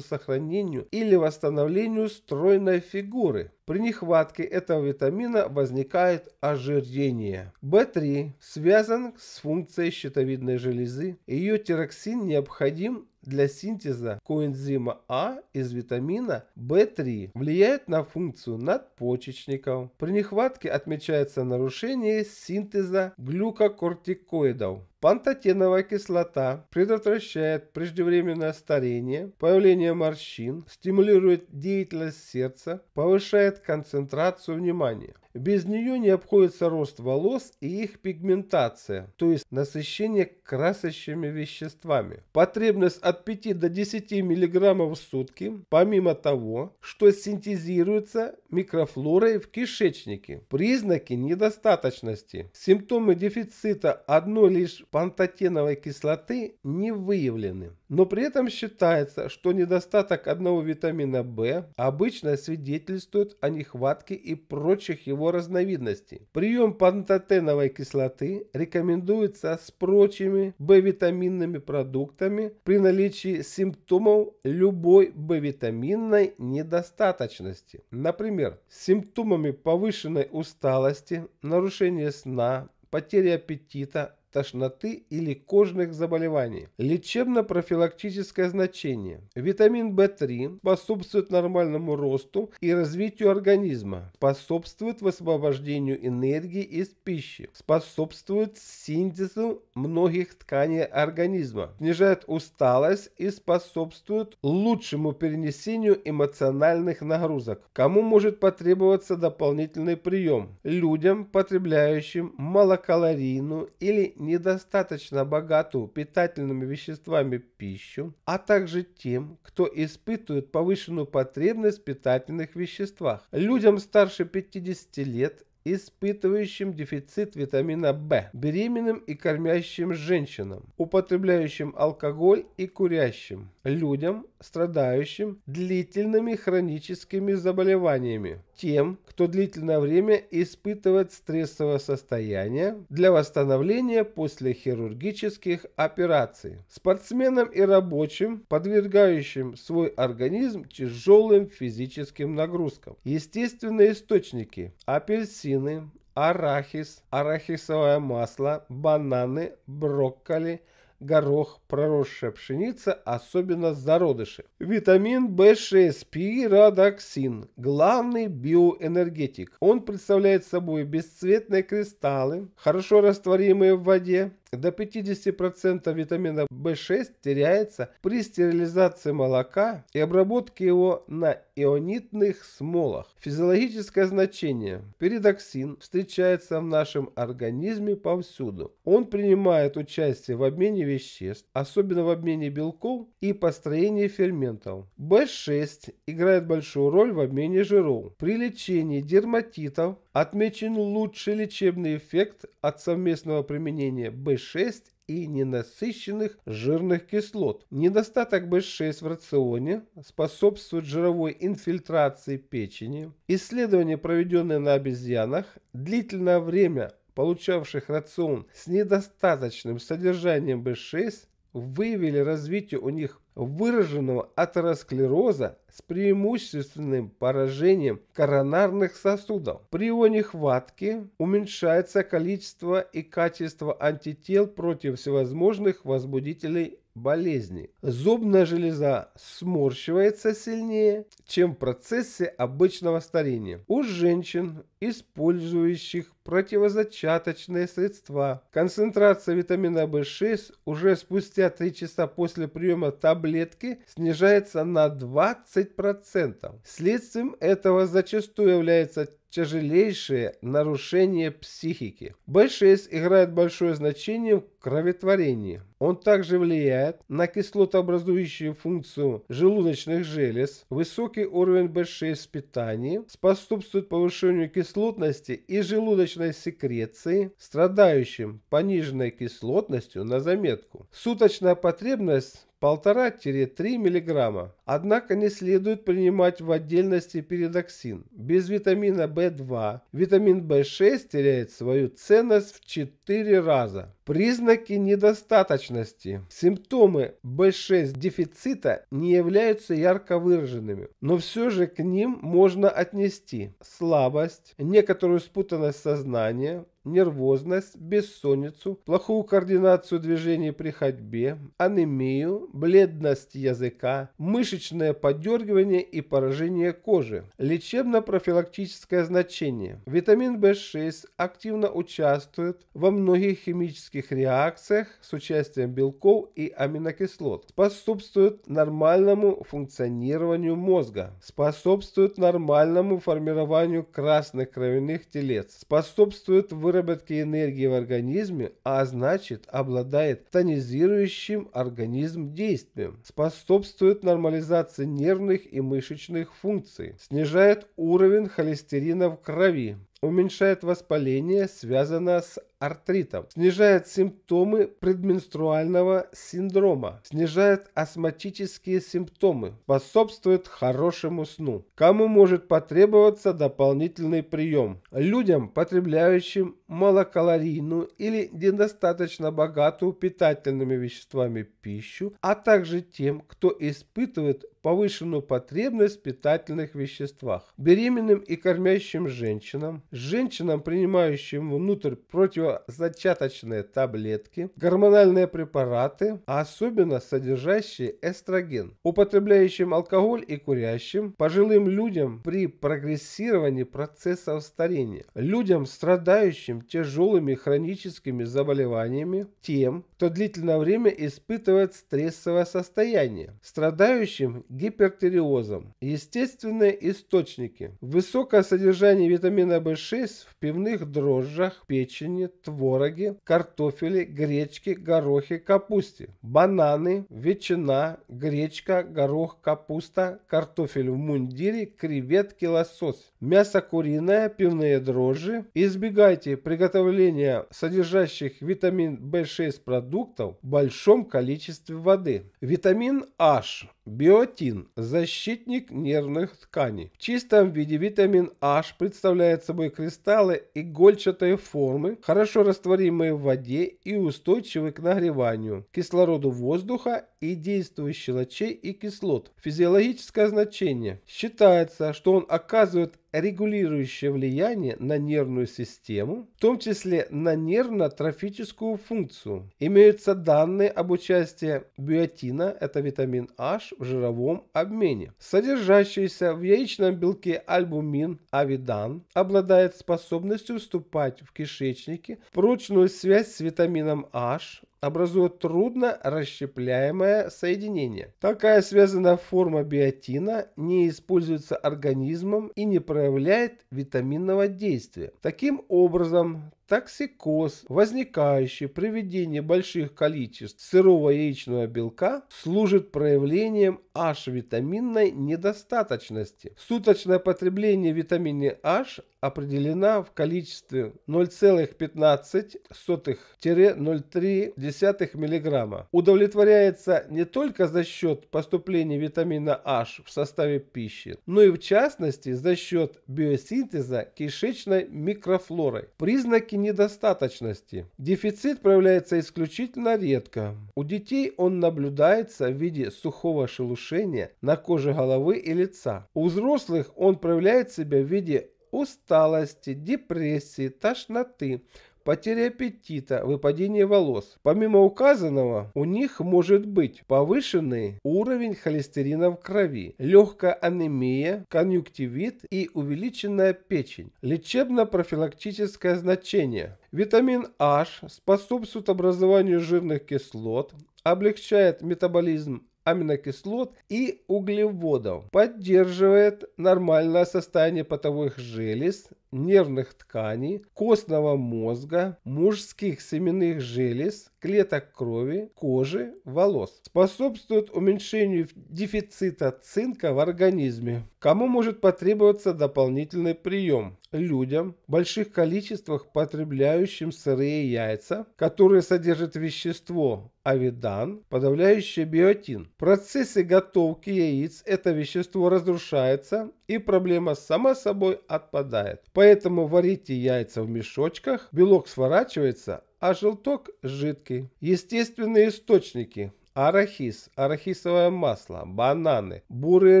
сохранению или восстановлению стройной спортивной фигуры. При нехватке этого витамина возникает ожирение. в 3 связан с функцией щитовидной железы. Ее тироксин необходим для синтеза коэнзима А из витамина В3, влияет на функцию надпочечников. При нехватке отмечается нарушение синтеза глюкокортикоидов. Пантотеновая кислота предотвращает преждевременное старение, появление морщин, стимулирует деятельность сердца, повышает концентрацию внимания. Без нее не обходится рост волос и их пигментация, то есть насыщение красящими веществами. Потребность от 5 до 10 мг в сутки, помимо того, что синтезируется микрофлорой в кишечнике. Признаки недостаточности. Симптомы дефицита одной лишь пантотеновой кислоты не выявлены. Но при этом считается, что недостаток одного витамина В обычно свидетельствует о нехватке и прочих его его разновидности. Прием пантотеновой кислоты рекомендуется с прочими B-витаминными продуктами при наличии симптомов любой B-витаминной недостаточности. Например, с симптомами повышенной усталости, нарушения сна, потери аппетита, тошноты или кожных заболеваний. Лечебно-профилактическое значение. Витамин В3 способствует нормальному росту и развитию организма, способствует высвобождению энергии из пищи, способствует синтезу многих тканей организма, снижает усталость и способствует лучшему перенесению эмоциональных нагрузок. Кому может потребоваться дополнительный прием? Людям, потребляющим малокалорийную или недостаточно богатую питательными веществами пищу, а также тем, кто испытывает повышенную потребность в питательных веществах. Людям старше 50 лет испытывающим дефицит витамина В, беременным и кормящим женщинам, употребляющим алкоголь и курящим, людям, страдающим длительными хроническими заболеваниями, тем, кто длительное время испытывает стрессовое состояние для восстановления после хирургических операций, спортсменам и рабочим, подвергающим свой организм тяжелым физическим нагрузкам. Естественные источники – апельсины, арахис, арахисовое масло, бананы, брокколи – горох, проросшая пшеница, особенно зародыши. Витамин В6, пиродоксин, главный биоэнергетик. Он представляет собой бесцветные кристаллы, хорошо растворимые в воде, до 50% витамина В6 теряется при стерилизации молока и обработке его на ионитных смолах. Физиологическое значение. Передоксин встречается в нашем организме повсюду. Он принимает участие в обмене веществ, особенно в обмене белков и построении ферментов. В6 играет большую роль в обмене жиров. При лечении дерматитов Отмечен лучший лечебный эффект от совместного применения B6 и ненасыщенных жирных кислот. Недостаток B6 в рационе способствует жировой инфильтрации печени. Исследования, проведенные на обезьянах, длительное время получавших рацион с недостаточным содержанием B6, выявили развитие у них выраженного атеросклероза с преимущественным поражением коронарных сосудов. При его нехватке уменьшается количество и качество антител против всевозможных возбудителей Болезни. Зубная железа сморщивается сильнее, чем в процессе обычного старения. У женщин, использующих противозачаточные средства, концентрация витамина В6 уже спустя 3 часа после приема таблетки снижается на 20%. Следствием этого зачастую является тяжелейшее нарушение психики. B6 играет большое значение в кроветворении. Он также влияет на кислотообразующую функцию желудочных желез. Высокий уровень B6 в питании способствует повышению кислотности и желудочной секреции, страдающим пониженной кислотностью на заметку. Суточная потребность 1,5-3 мг. Однако не следует принимать в отдельности передоксин. Без витамина В2 витамин В6 теряет свою ценность в 4 раза. Признаки недостаточности. Симптомы B6 дефицита не являются ярко выраженными, но все же к ним можно отнести слабость, некоторую спутанность сознания, нервозность, бессонницу, плохую координацию движений при ходьбе, анемию, бледность языка, мышечное подергивание и поражение кожи. Лечебно-профилактическое значение. Витамин В6 активно участвует во многих химических химических реакциях с участием белков и аминокислот, способствует нормальному функционированию мозга, способствует нормальному формированию красных кровяных телец, способствует выработке энергии в организме, а значит обладает тонизирующим организм действием, способствует нормализации нервных и мышечных функций, снижает уровень холестерина в крови, уменьшает воспаление, связанное с артритом, снижает симптомы предменструального синдрома, снижает астматические симптомы, способствует хорошему сну. Кому может потребоваться дополнительный прием? Людям, потребляющим малокалорийную или недостаточно богатую питательными веществами пищу, а также тем, кто испытывает повышенную потребность в питательных веществах. Беременным и кормящим женщинам, женщинам, принимающим внутрь противозачаточные таблетки, гормональные препараты, а особенно содержащие эстроген, употребляющим алкоголь и курящим, пожилым людям при прогрессировании процессов старения, людям, страдающим тяжелыми хроническими заболеваниями, тем, кто длительное время испытывает стрессовое состояние, страдающим гипертиреозом. Естественные источники. Высокое содержание витамина В6 в пивных дрожжах, печени, твороге, картофеле, гречке, горохе, капусте. Бананы, ветчина, гречка, горох, капуста, картофель в мундире, креветки, лосось. Мясо куриное, пивные дрожжи. Избегайте приготовления содержащих витамин В6 продуктов в большом количестве воды. Витамин H. Биотин Астин – защитник нервных тканей. В чистом виде витамин H представляет собой кристаллы игольчатой формы, хорошо растворимые в воде и устойчивы к нагреванию, кислороду воздуха и действию щелочей и кислот. Физиологическое значение. Считается, что он оказывает регулирующее влияние на нервную систему, в том числе на нервно-трофическую функцию. Имеются данные об участии биотина, это витамин H, в жировом обмене. Содержащийся в яичном белке альбумин авидан обладает способностью вступать в кишечнике прочную связь с витамином H, образуют трудно расщепляемое соединение. Такая связанная форма биотина не используется организмом и не проявляет витаминного действия. Таким образом, Токсикоз, возникающий при введении больших количеств сырого яичного белка, служит проявлением H-витаминной недостаточности. Суточное потребление витамина H определена в количестве 0,15-0,3 мг. Удовлетворяется не только за счет поступления витамина H в составе пищи, но и в частности за счет биосинтеза кишечной микрофлоры. Признаки признаки недостаточности. Дефицит проявляется исключительно редко. У детей он наблюдается в виде сухого шелушения на коже головы и лица. У взрослых он проявляет себя в виде усталости, депрессии, тошноты, потеря аппетита, выпадение волос. Помимо указанного, у них может быть повышенный уровень холестерина в крови, легкая анемия, конъюнктивит и увеличенная печень. Лечебно-профилактическое значение. Витамин H способствует образованию жирных кислот, облегчает метаболизм аминокислот и углеводов, поддерживает нормальное состояние потовых желез нервных тканей, костного мозга, мужских семенных желез, клеток крови, кожи, волос. Способствует уменьшению дефицита цинка в организме. Кому может потребоваться дополнительный прием? Людям, в больших количествах потребляющим сырые яйца, которые содержат вещество авидан, подавляющее биотин. В процессе готовки яиц это вещество разрушается и проблема сама собой отпадает. Поэтому варите яйца в мешочках, белок сворачивается, а желток жидкий. Естественные источники арахис, арахисовое масло, бананы, бурый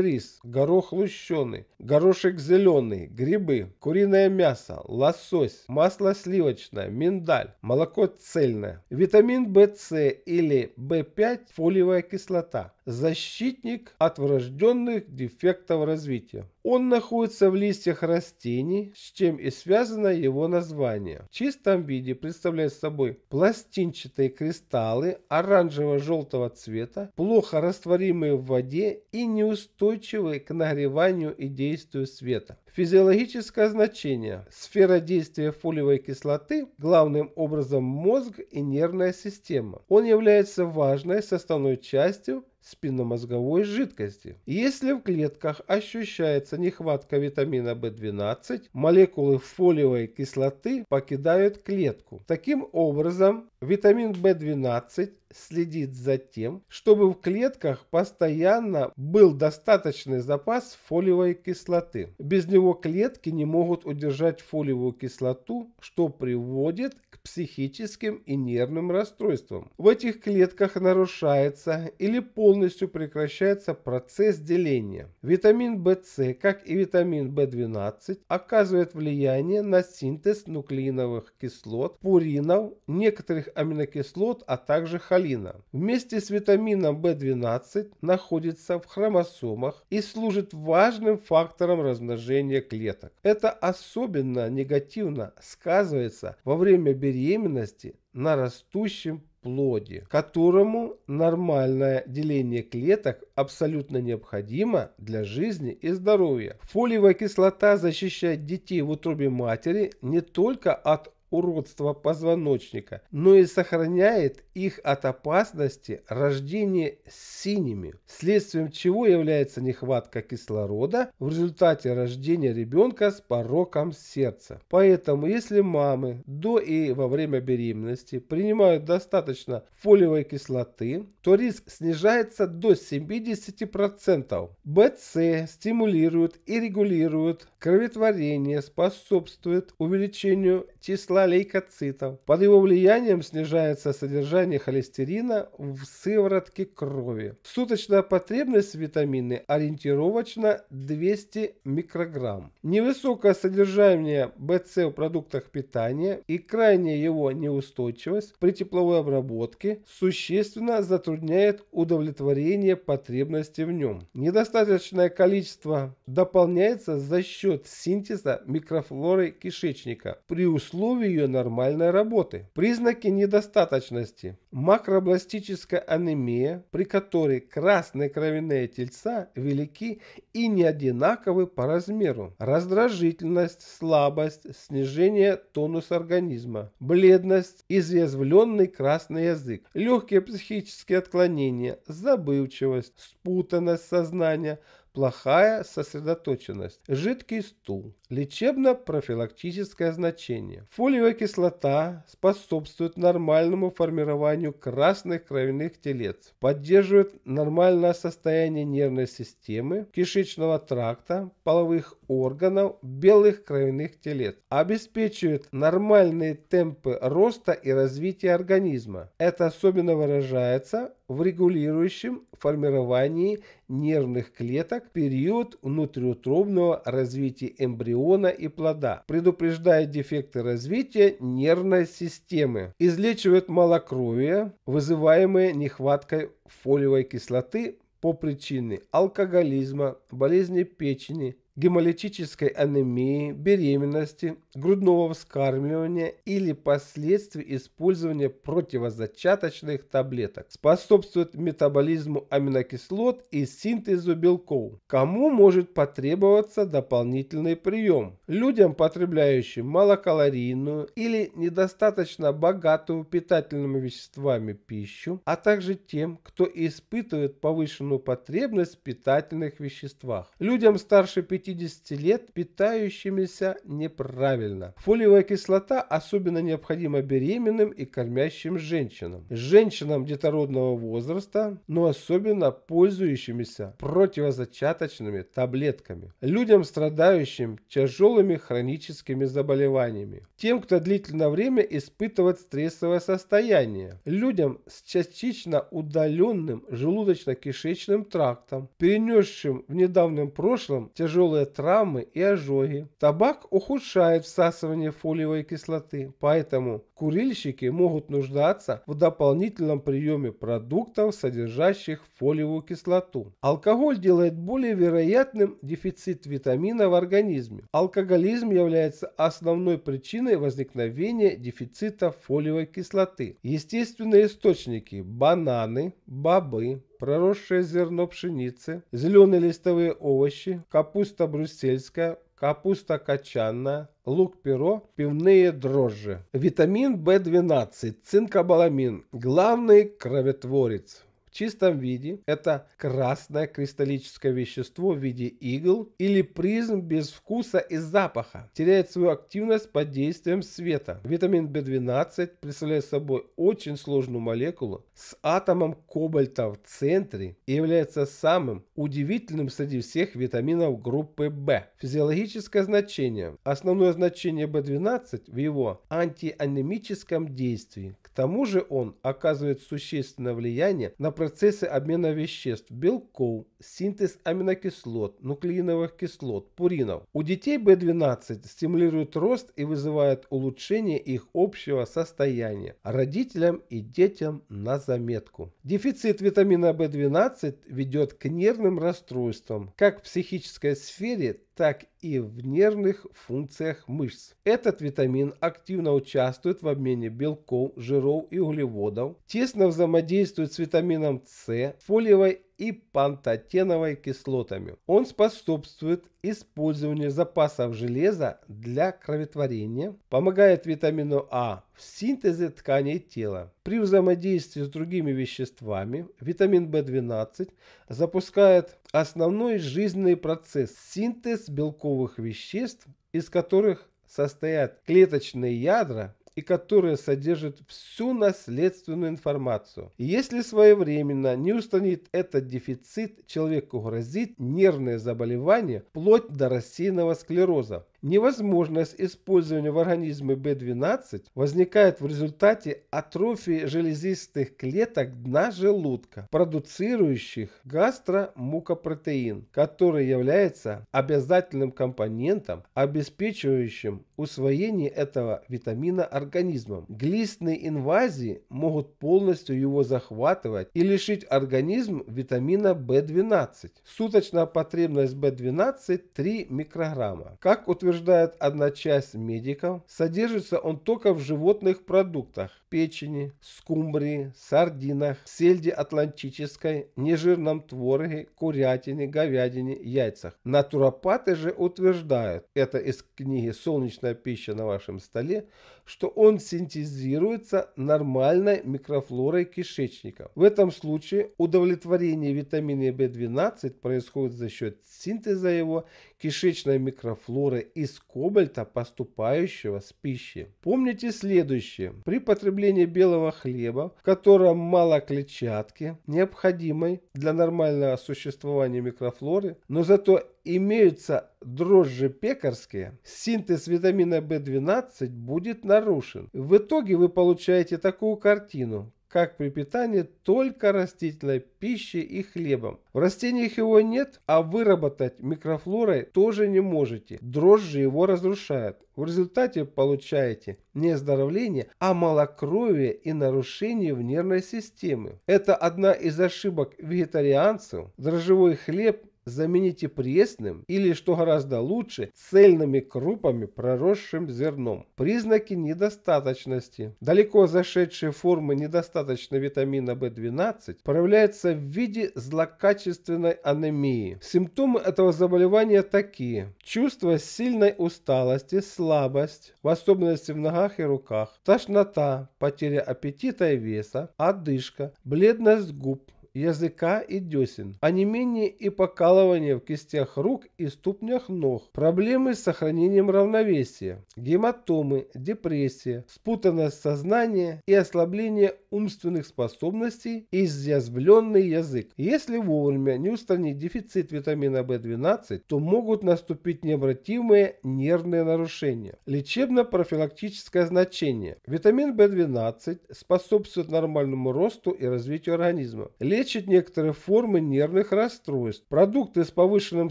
рис, горох лущеный, горошек зеленый, грибы, куриное мясо, лосось, масло сливочное, миндаль, молоко цельное, витамин В, С или В5, фолиевая кислота защитник от врожденных дефектов развития. Он находится в листьях растений, с чем и связано его название. В чистом виде представляет собой пластинчатые кристаллы оранжево-желтого цвета, плохо растворимые в воде и неустойчивые к нагреванию и действию света. Физиологическое значение. Сфера действия фолиевой кислоты главным образом мозг и нервная система. Он является важной составной частью спинномозговой жидкости. Если в клетках ощущается нехватка витамина B12, молекулы фолиевой кислоты покидают клетку. Таким образом, витамин B12 следит за тем, чтобы в клетках постоянно был достаточный запас фолиевой кислоты. Без него клетки не могут удержать фолиевую кислоту, что приводит к психическим и нервным расстройствам. В этих клетках нарушается или полностью прекращается процесс деления. Витамин ВС, как и витамин В12, оказывает влияние на синтез нуклеиновых кислот, пуринов, некоторых аминокислот, а также холестерина формалина вместе с витамином В12 находится в хромосомах и служит важным фактором размножения клеток. Это особенно негативно сказывается во время беременности на растущем плоде, которому нормальное деление клеток абсолютно необходимо для жизни и здоровья. Фолиевая кислота защищает детей в утробе матери не только от уродства позвоночника, но и сохраняет их от опасности рождения синими, следствием чего является нехватка кислорода в результате рождения ребенка с пороком сердца. Поэтому, если мамы до и во время беременности принимают достаточно фолиевой кислоты, то риск снижается до 70%. БЦ стимулирует и регулирует Кроветворение способствует увеличению числа лейкоцитов. Под его влиянием снижается содержание холестерина в сыворотке крови. Суточная потребность витамины ориентировочно 200 микрограмм. Невысокое содержание БЦ в продуктах питания и крайняя его неустойчивость при тепловой обработке существенно затрудняет удовлетворение потребности в нем. Недостаточное количество дополняется за счет счет синтеза микрофлоры кишечника при условии ее нормальной работы. Признаки недостаточности. Макробластическая анемия, при которой красные кровяные тельца велики и не одинаковы по размеру. Раздражительность, слабость, снижение тонуса организма, бледность, изъязвленный красный язык, легкие психические отклонения, забывчивость, спутанность сознания – плохая сосредоточенность, жидкий стул, лечебно-профилактическое значение. Фолиевая кислота способствует нормальному формированию красных кровяных телец, поддерживает нормальное состояние нервной системы, кишечного тракта, половых органов белых кровяных телец, обеспечивает нормальные темпы роста и развития организма. Это особенно выражается в регулирующем формировании нервных клеток в период внутриутробного развития эмбриона и плода, предупреждает дефекты развития нервной системы, излечивает малокровие, вызываемое нехваткой фолиевой кислоты по причине алкоголизма, болезни печени, гемолитической анемии, беременности, грудного вскармливания или последствий использования противозачаточных таблеток. Способствует метаболизму аминокислот и синтезу белков. Кому может потребоваться дополнительный прием? Людям, потребляющим малокалорийную или недостаточно богатую питательными веществами пищу, а также тем, кто испытывает повышенную потребность в питательных веществах. Людям старше 50 50 лет питающимися неправильно. Фолиевая кислота особенно необходима беременным и кормящим женщинам, женщинам детородного возраста, но особенно пользующимися противозачаточными таблетками, людям, страдающим тяжелыми хроническими заболеваниями, тем, кто длительное время испытывает стрессовое состояние, людям с частично удаленным желудочно-кишечным трактом, перенесшим в недавнем прошлом тяжелые тяжелые травмы и ожоги. Табак ухудшает всасывание фолиевой кислоты, поэтому курильщики могут нуждаться в дополнительном приеме продуктов, содержащих фолиевую кислоту. Алкоголь делает более вероятным дефицит витамина в организме. Алкоголизм является основной причиной возникновения дефицита фолиевой кислоты. Естественные источники – бананы, бобы, проросшее зерно пшеницы, зеленые листовые овощи, капуста брюссельская, капуста качанная, лук-перо, пивные дрожжи. Витамин В12, цинкобаламин, главный кроветворец чистом виде это красное кристаллическое вещество в виде игл или призм без вкуса и запаха. Теряет свою активность под действием света. Витамин B12 представляет собой очень сложную молекулу с атомом кобальта в центре и является самым удивительным среди всех витаминов группы b Физиологическое значение. Основное значение B12 в его антианемическом действии. К тому же он оказывает существенное влияние на процессы обмена веществ, белков, синтез аминокислот, нуклеиновых кислот, пуринов. У детей B12 стимулирует рост и вызывает улучшение их общего состояния. Родителям и детям на заметку. Дефицит витамина B12 ведет к нервным расстройствам, как в психической сфере, так и в нервных функциях мышц. Этот витамин активно участвует в обмене белков, жиров и углеводов, тесно взаимодействует с витамином С, фолиевой и пантотеновой кислотами. Он способствует использованию запасов железа для кроветворения, помогает витамину А в синтезе тканей тела. При взаимодействии с другими веществами витамин В12 запускает основной жизненный процесс – синтез белковых веществ, из которых состоят клеточные ядра и которая содержит всю наследственную информацию. если своевременно не устранит этот дефицит, человеку грозит нервное заболевание вплоть до рассеянного склероза. Невозможность использования в организме B12 возникает в результате атрофии железистых клеток дна желудка, продуцирующих гастромукопротеин, который является обязательным компонентом, обеспечивающим усвоение этого витамина организмом. Глистные инвазии могут полностью его захватывать и лишить организм витамина B12. Суточная потребность B12 3 микрограмма. Как утверждается утверждает одна часть медиков, содержится он только в животных продуктах – печени, скумбрии, сардинах, сельде атлантической, нежирном твороге, курятине, говядине, яйцах. Натуропаты же утверждают, это из книги «Солнечная пища на вашем столе», что он синтезируется нормальной микрофлорой кишечника. В этом случае удовлетворение витамина В12 происходит за счет синтеза его кишечной микрофлоры и из кобальта, поступающего с пищи. Помните следующее. При потреблении белого хлеба, в котором мало клетчатки, необходимой для нормального существования микрофлоры, но зато имеются дрожжи пекарские, синтез витамина В12 будет нарушен. В итоге вы получаете такую картину, как при питании только растительной пищей и хлебом. В растениях его нет, а выработать микрофлорой тоже не можете. Дрожжи его разрушают. В результате получаете не оздоровление, а малокровие и нарушение в нервной системе. Это одна из ошибок вегетарианцев. Дрожжевой хлеб замените пресным или, что гораздо лучше, цельными крупами, проросшим зерном. Признаки недостаточности. Далеко зашедшие формы недостаточно витамина В12 проявляются в виде злокачественной анемии. Симптомы этого заболевания такие. Чувство сильной усталости, слабость, в особенности в ногах и руках, тошнота, потеря аппетита и веса, одышка, бледность губ, языка и десен, а не менее и покалывание в кистях рук и ступнях ног, проблемы с сохранением равновесия, гематомы, депрессия, спутанность сознания и ослабление умственных способностей и изъязвленный язык. Если вовремя не устранить дефицит витамина В12, то могут наступить необратимые нервные нарушения. Лечебно-профилактическое значение. Витамин В12 способствует нормальному росту и развитию организма. Лечь лечит некоторые формы нервных расстройств. Продукты с повышенным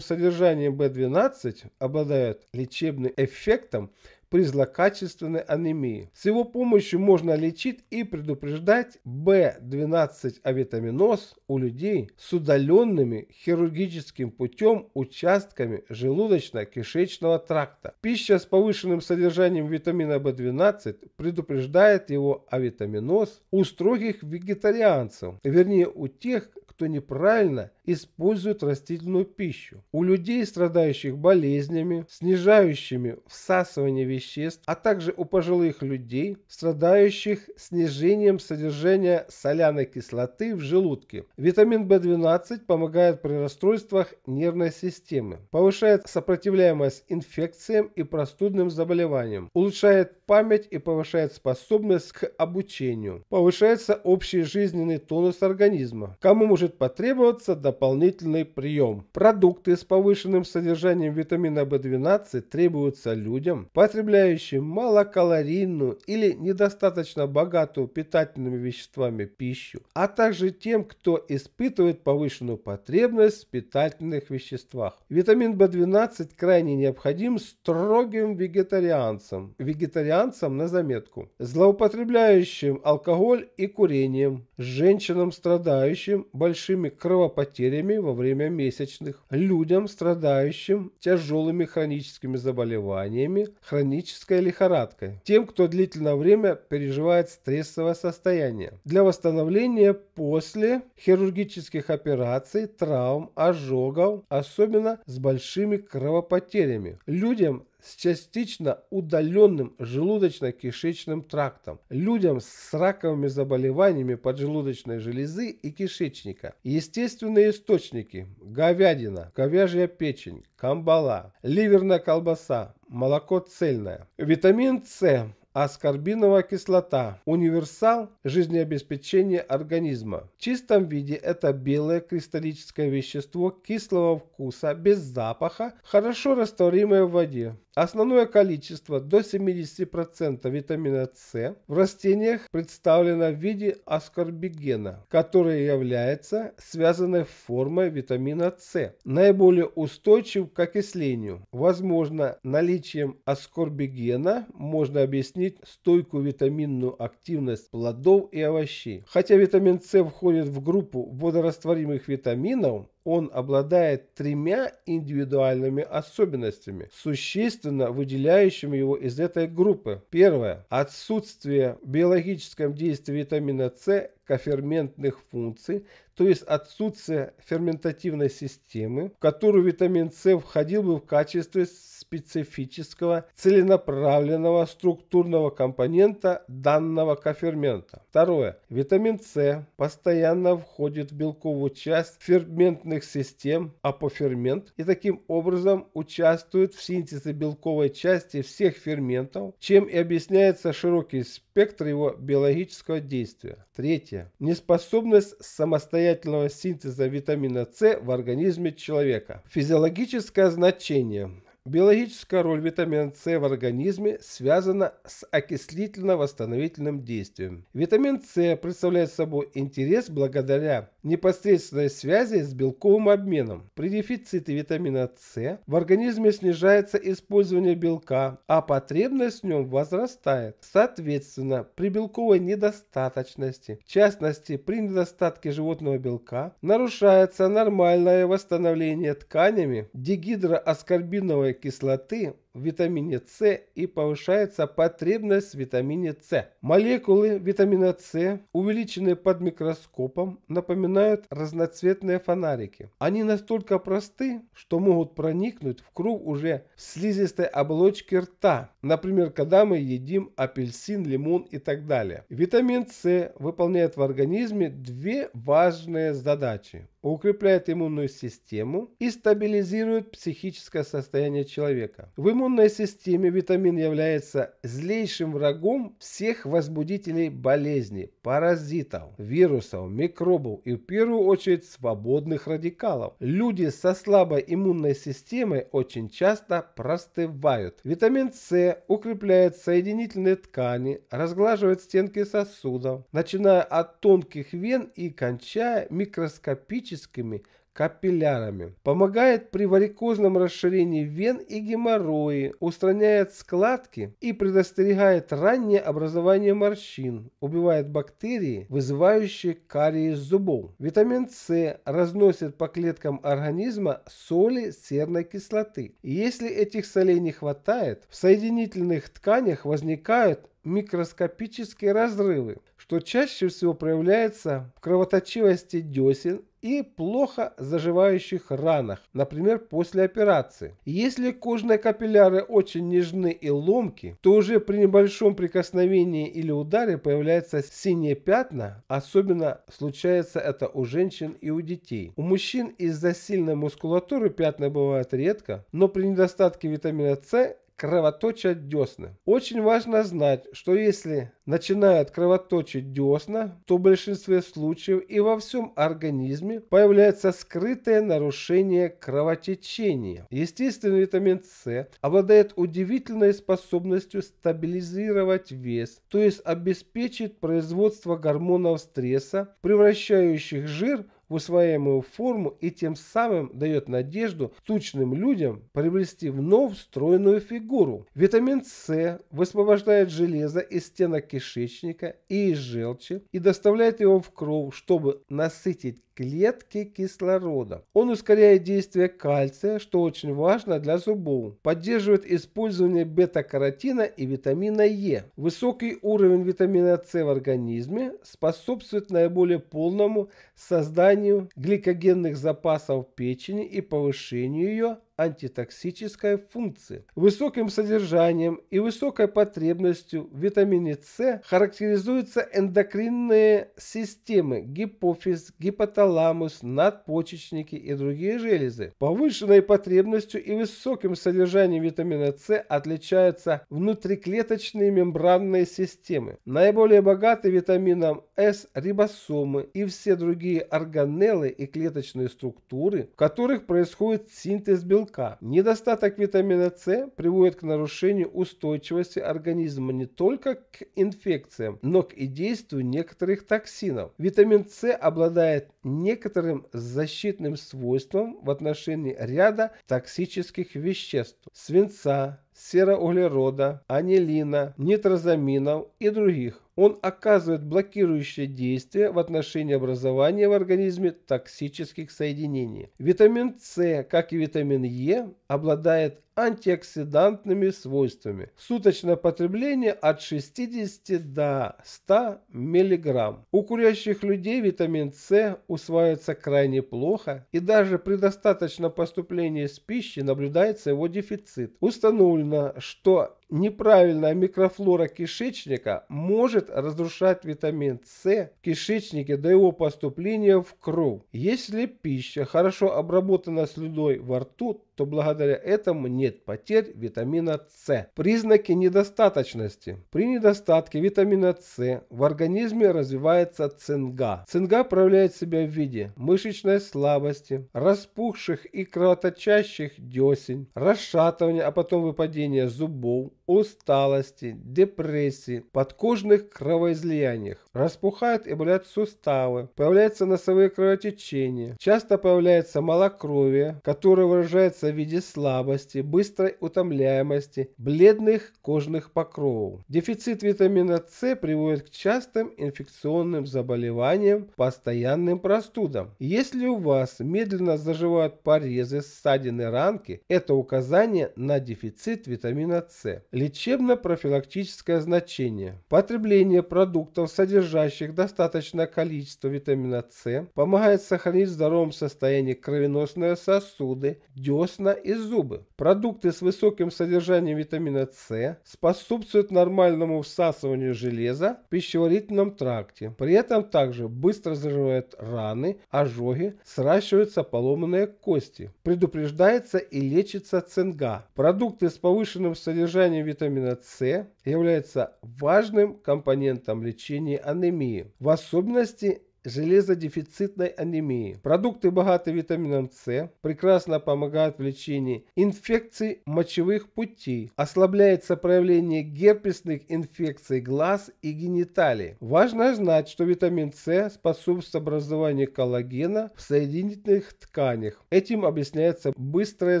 содержанием B12 обладают лечебным эффектом – при злокачественной анемии. С его помощью можно лечить и предупреждать B12 авитаминоз у людей с удаленными хирургическим путем участками желудочно-кишечного тракта. Пища с повышенным содержанием витамина B12 предупреждает его авитаминоз у строгих вегетарианцев, вернее у тех, кто неправильно используют растительную пищу. У людей, страдающих болезнями, снижающими всасывание веществ, а также у пожилых людей, страдающих снижением содержания соляной кислоты в желудке. Витамин B12 помогает при расстройствах нервной системы, повышает сопротивляемость инфекциям и простудным заболеваниям, улучшает память и повышает способность к обучению, повышается общий жизненный тонус организма. Кому может потребоваться дополнительный дополнительный прием. Продукты с повышенным содержанием витамина В12 требуются людям, потребляющим малокалорийную или недостаточно богатую питательными веществами пищу, а также тем, кто испытывает повышенную потребность в питательных веществах. Витамин В12 крайне необходим строгим вегетарианцам, вегетарианцам на заметку, злоупотребляющим алкоголь и курением, женщинам, страдающим большими кровопотерями, потерями во время месячных, людям, страдающим тяжелыми хроническими заболеваниями, хронической лихорадкой, тем, кто длительное время переживает стрессовое состояние. Для восстановления после хирургических операций, травм, ожогов, особенно с большими кровопотерями, людям с частично удаленным желудочно-кишечным трактом, людям с раковыми заболеваниями поджелудочной железы и кишечника. Естественные источники – говядина, говяжья печень, камбала, ливерная колбаса, молоко цельное. Витамин С аскорбиновая кислота, универсал жизнеобеспечения организма. В чистом виде это белое кристаллическое вещество кислого вкуса, без запаха, хорошо растворимое в воде. Основное количество до 70% витамина С в растениях представлено в виде аскорбигена, который является связанной формой витамина С, наиболее устойчив к окислению. Возможно, наличием аскорбигена можно объяснить стойкую витаминную активность плодов и овощей. Хотя витамин С входит в группу водорастворимых витаминов, он обладает тремя индивидуальными особенностями, существенно выделяющими его из этой группы. Первое. Отсутствие в биологическом действии витамина С коферментных функций, то есть отсутствие ферментативной системы, в которую витамин С входил бы в качестве специфического целенаправленного структурного компонента данного кофермента. Второе. Витамин С постоянно входит в белковую часть ферментных систем апофермент и таким образом участвует в синтезе белковой части всех ферментов, чем и объясняется широкий спектр его биологического действия. Третье развития. Неспособность самостоятельного синтеза витамина С в организме человека. Физиологическое значение. Биологическая роль витамина С в организме связана с окислительно-восстановительным действием. Витамин С представляет собой интерес благодаря непосредственной связи с белковым обменом. При дефиците витамина С в организме снижается использование белка, а потребность в нем возрастает. Соответственно, при белковой недостаточности, в частности при недостатке животного белка, нарушается нормальное восстановление тканями дегидроаскорбиновой кислоты в витамине С и повышается потребность в витамине С. Молекулы витамина С, увеличенные под микроскопом, напоминают разноцветные фонарики. Они настолько просты, что могут проникнуть в круг уже в слизистой оболочки рта, например, когда мы едим апельсин, лимон и так далее. Витамин С выполняет в организме две важные задачи укрепляет иммунную систему и стабилизирует психическое состояние человека. Вы иммунной системе витамин является злейшим врагом всех возбудителей болезни, паразитов, вирусов, микробов и в первую очередь свободных радикалов. Люди со слабой иммунной системой очень часто простывают. Витамин С укрепляет соединительные ткани, разглаживает стенки сосудов, начиная от тонких вен и кончая микроскопическими капиллярами. Помогает при варикозном расширении вен и геморрое, устраняет складки и предостерегает раннее образование морщин, убивает бактерии, вызывающие кариес зубов. Витамин С разносит по клеткам организма соли серной кислоты. если этих солей не хватает, в соединительных тканях возникают микроскопические разрывы, что чаще всего проявляется в кровоточивости десен и плохо заживающих ранах, например, после операции. Если кожные капилляры очень нежны и ломки, то уже при небольшом прикосновении или ударе появляются синие пятна, особенно случается это у женщин и у детей. У мужчин из-за сильной мускулатуры пятна бывают редко, но при недостатке витамина С кровоточат десна. Очень важно знать, что если начинают кровоточить десна, то в большинстве случаев и во всем организме появляется скрытое нарушение кровотечения. Естественный витамин С обладает удивительной способностью стабилизировать вес, то есть обеспечить производство гормонов стресса, превращающих жир в усвояемую форму и тем самым дает надежду тучным людям приобрести вновь стройную фигуру. Витамин С высвобождает железо из стенок кишечника и из желчи и доставляет его в кровь, чтобы насытить клетки кислорода. Он ускоряет действие кальция, что очень важно для зубов. Поддерживает использование бета-каротина и витамина Е. Высокий уровень витамина С в организме способствует наиболее полному созданию гликогенных запасов печени и повышению ее антитоксической функции. Высоким содержанием и высокой потребностью в витамине С характеризуются эндокринные системы гипофиз, гипоталамус, надпочечники и другие железы. Повышенной потребностью и высоким содержанием витамина С отличаются внутриклеточные мембранные системы. Наиболее богаты витамином С рибосомы и все другие органеллы и клеточные структуры, в которых происходит синтез белка белка. Недостаток витамина С приводит к нарушению устойчивости организма не только к инфекциям, но и действию некоторых токсинов. Витамин С обладает некоторым защитным свойством в отношении ряда токсических веществ – свинца, сероуглерода, анилина, нитрозаминов и других он оказывает блокирующее действие в отношении образования в организме токсических соединений. Витамин С, как и витамин Е, обладает антиоксидантными свойствами. Суточное потребление от 60 до 100 мг. У курящих людей витамин С усваивается крайне плохо и даже при достаточном поступлении с пищи наблюдается его дефицит. Установлено, что неправильная микрофлора кишечника может разрушать витамин С в кишечнике до его поступления в кровь. Если пища хорошо обработана слюной во рту, то благодаря этому нет потерь витамина С. Признаки недостаточности. При недостатке витамина С в организме развивается цинга. Цинга проявляет себя в виде мышечной слабости, распухших и кровоточащих десен, расшатывания, а потом выпадения зубов, усталости, депрессии, подкожных кровоизлияниях. Распухают и болят суставы, появляются носовые кровотечения, часто появляется малокровие, которое выражается в виде слабости, быстрой утомляемости, бледных кожных покровов. Дефицит витамина С приводит к частым инфекционным заболеваниям, постоянным простудам. Если у вас медленно заживают порезы, ссадины, ранки, это указание на дефицит витамина С. Лечебно-профилактическое значение. Потребление продуктов, содержащих достаточное количество витамина С, помогает сохранить в здоровом состоянии кровеносные сосуды, десны, косвенно и зубы. Продукты с высоким содержанием витамина С способствуют нормальному всасыванию железа в пищеварительном тракте. При этом также быстро заживают раны, ожоги, сращиваются поломанные кости. Предупреждается и лечится цинга. Продукты с повышенным содержанием витамина С являются важным компонентом лечения анемии, в особенности железодефицитной анемии. Продукты, богаты витамином С, прекрасно помогают в лечении инфекций мочевых путей, ослабляется проявление герпесных инфекций глаз и гениталий. Важно знать, что витамин С способствует образованию коллагена в соединительных тканях. Этим объясняется быстрое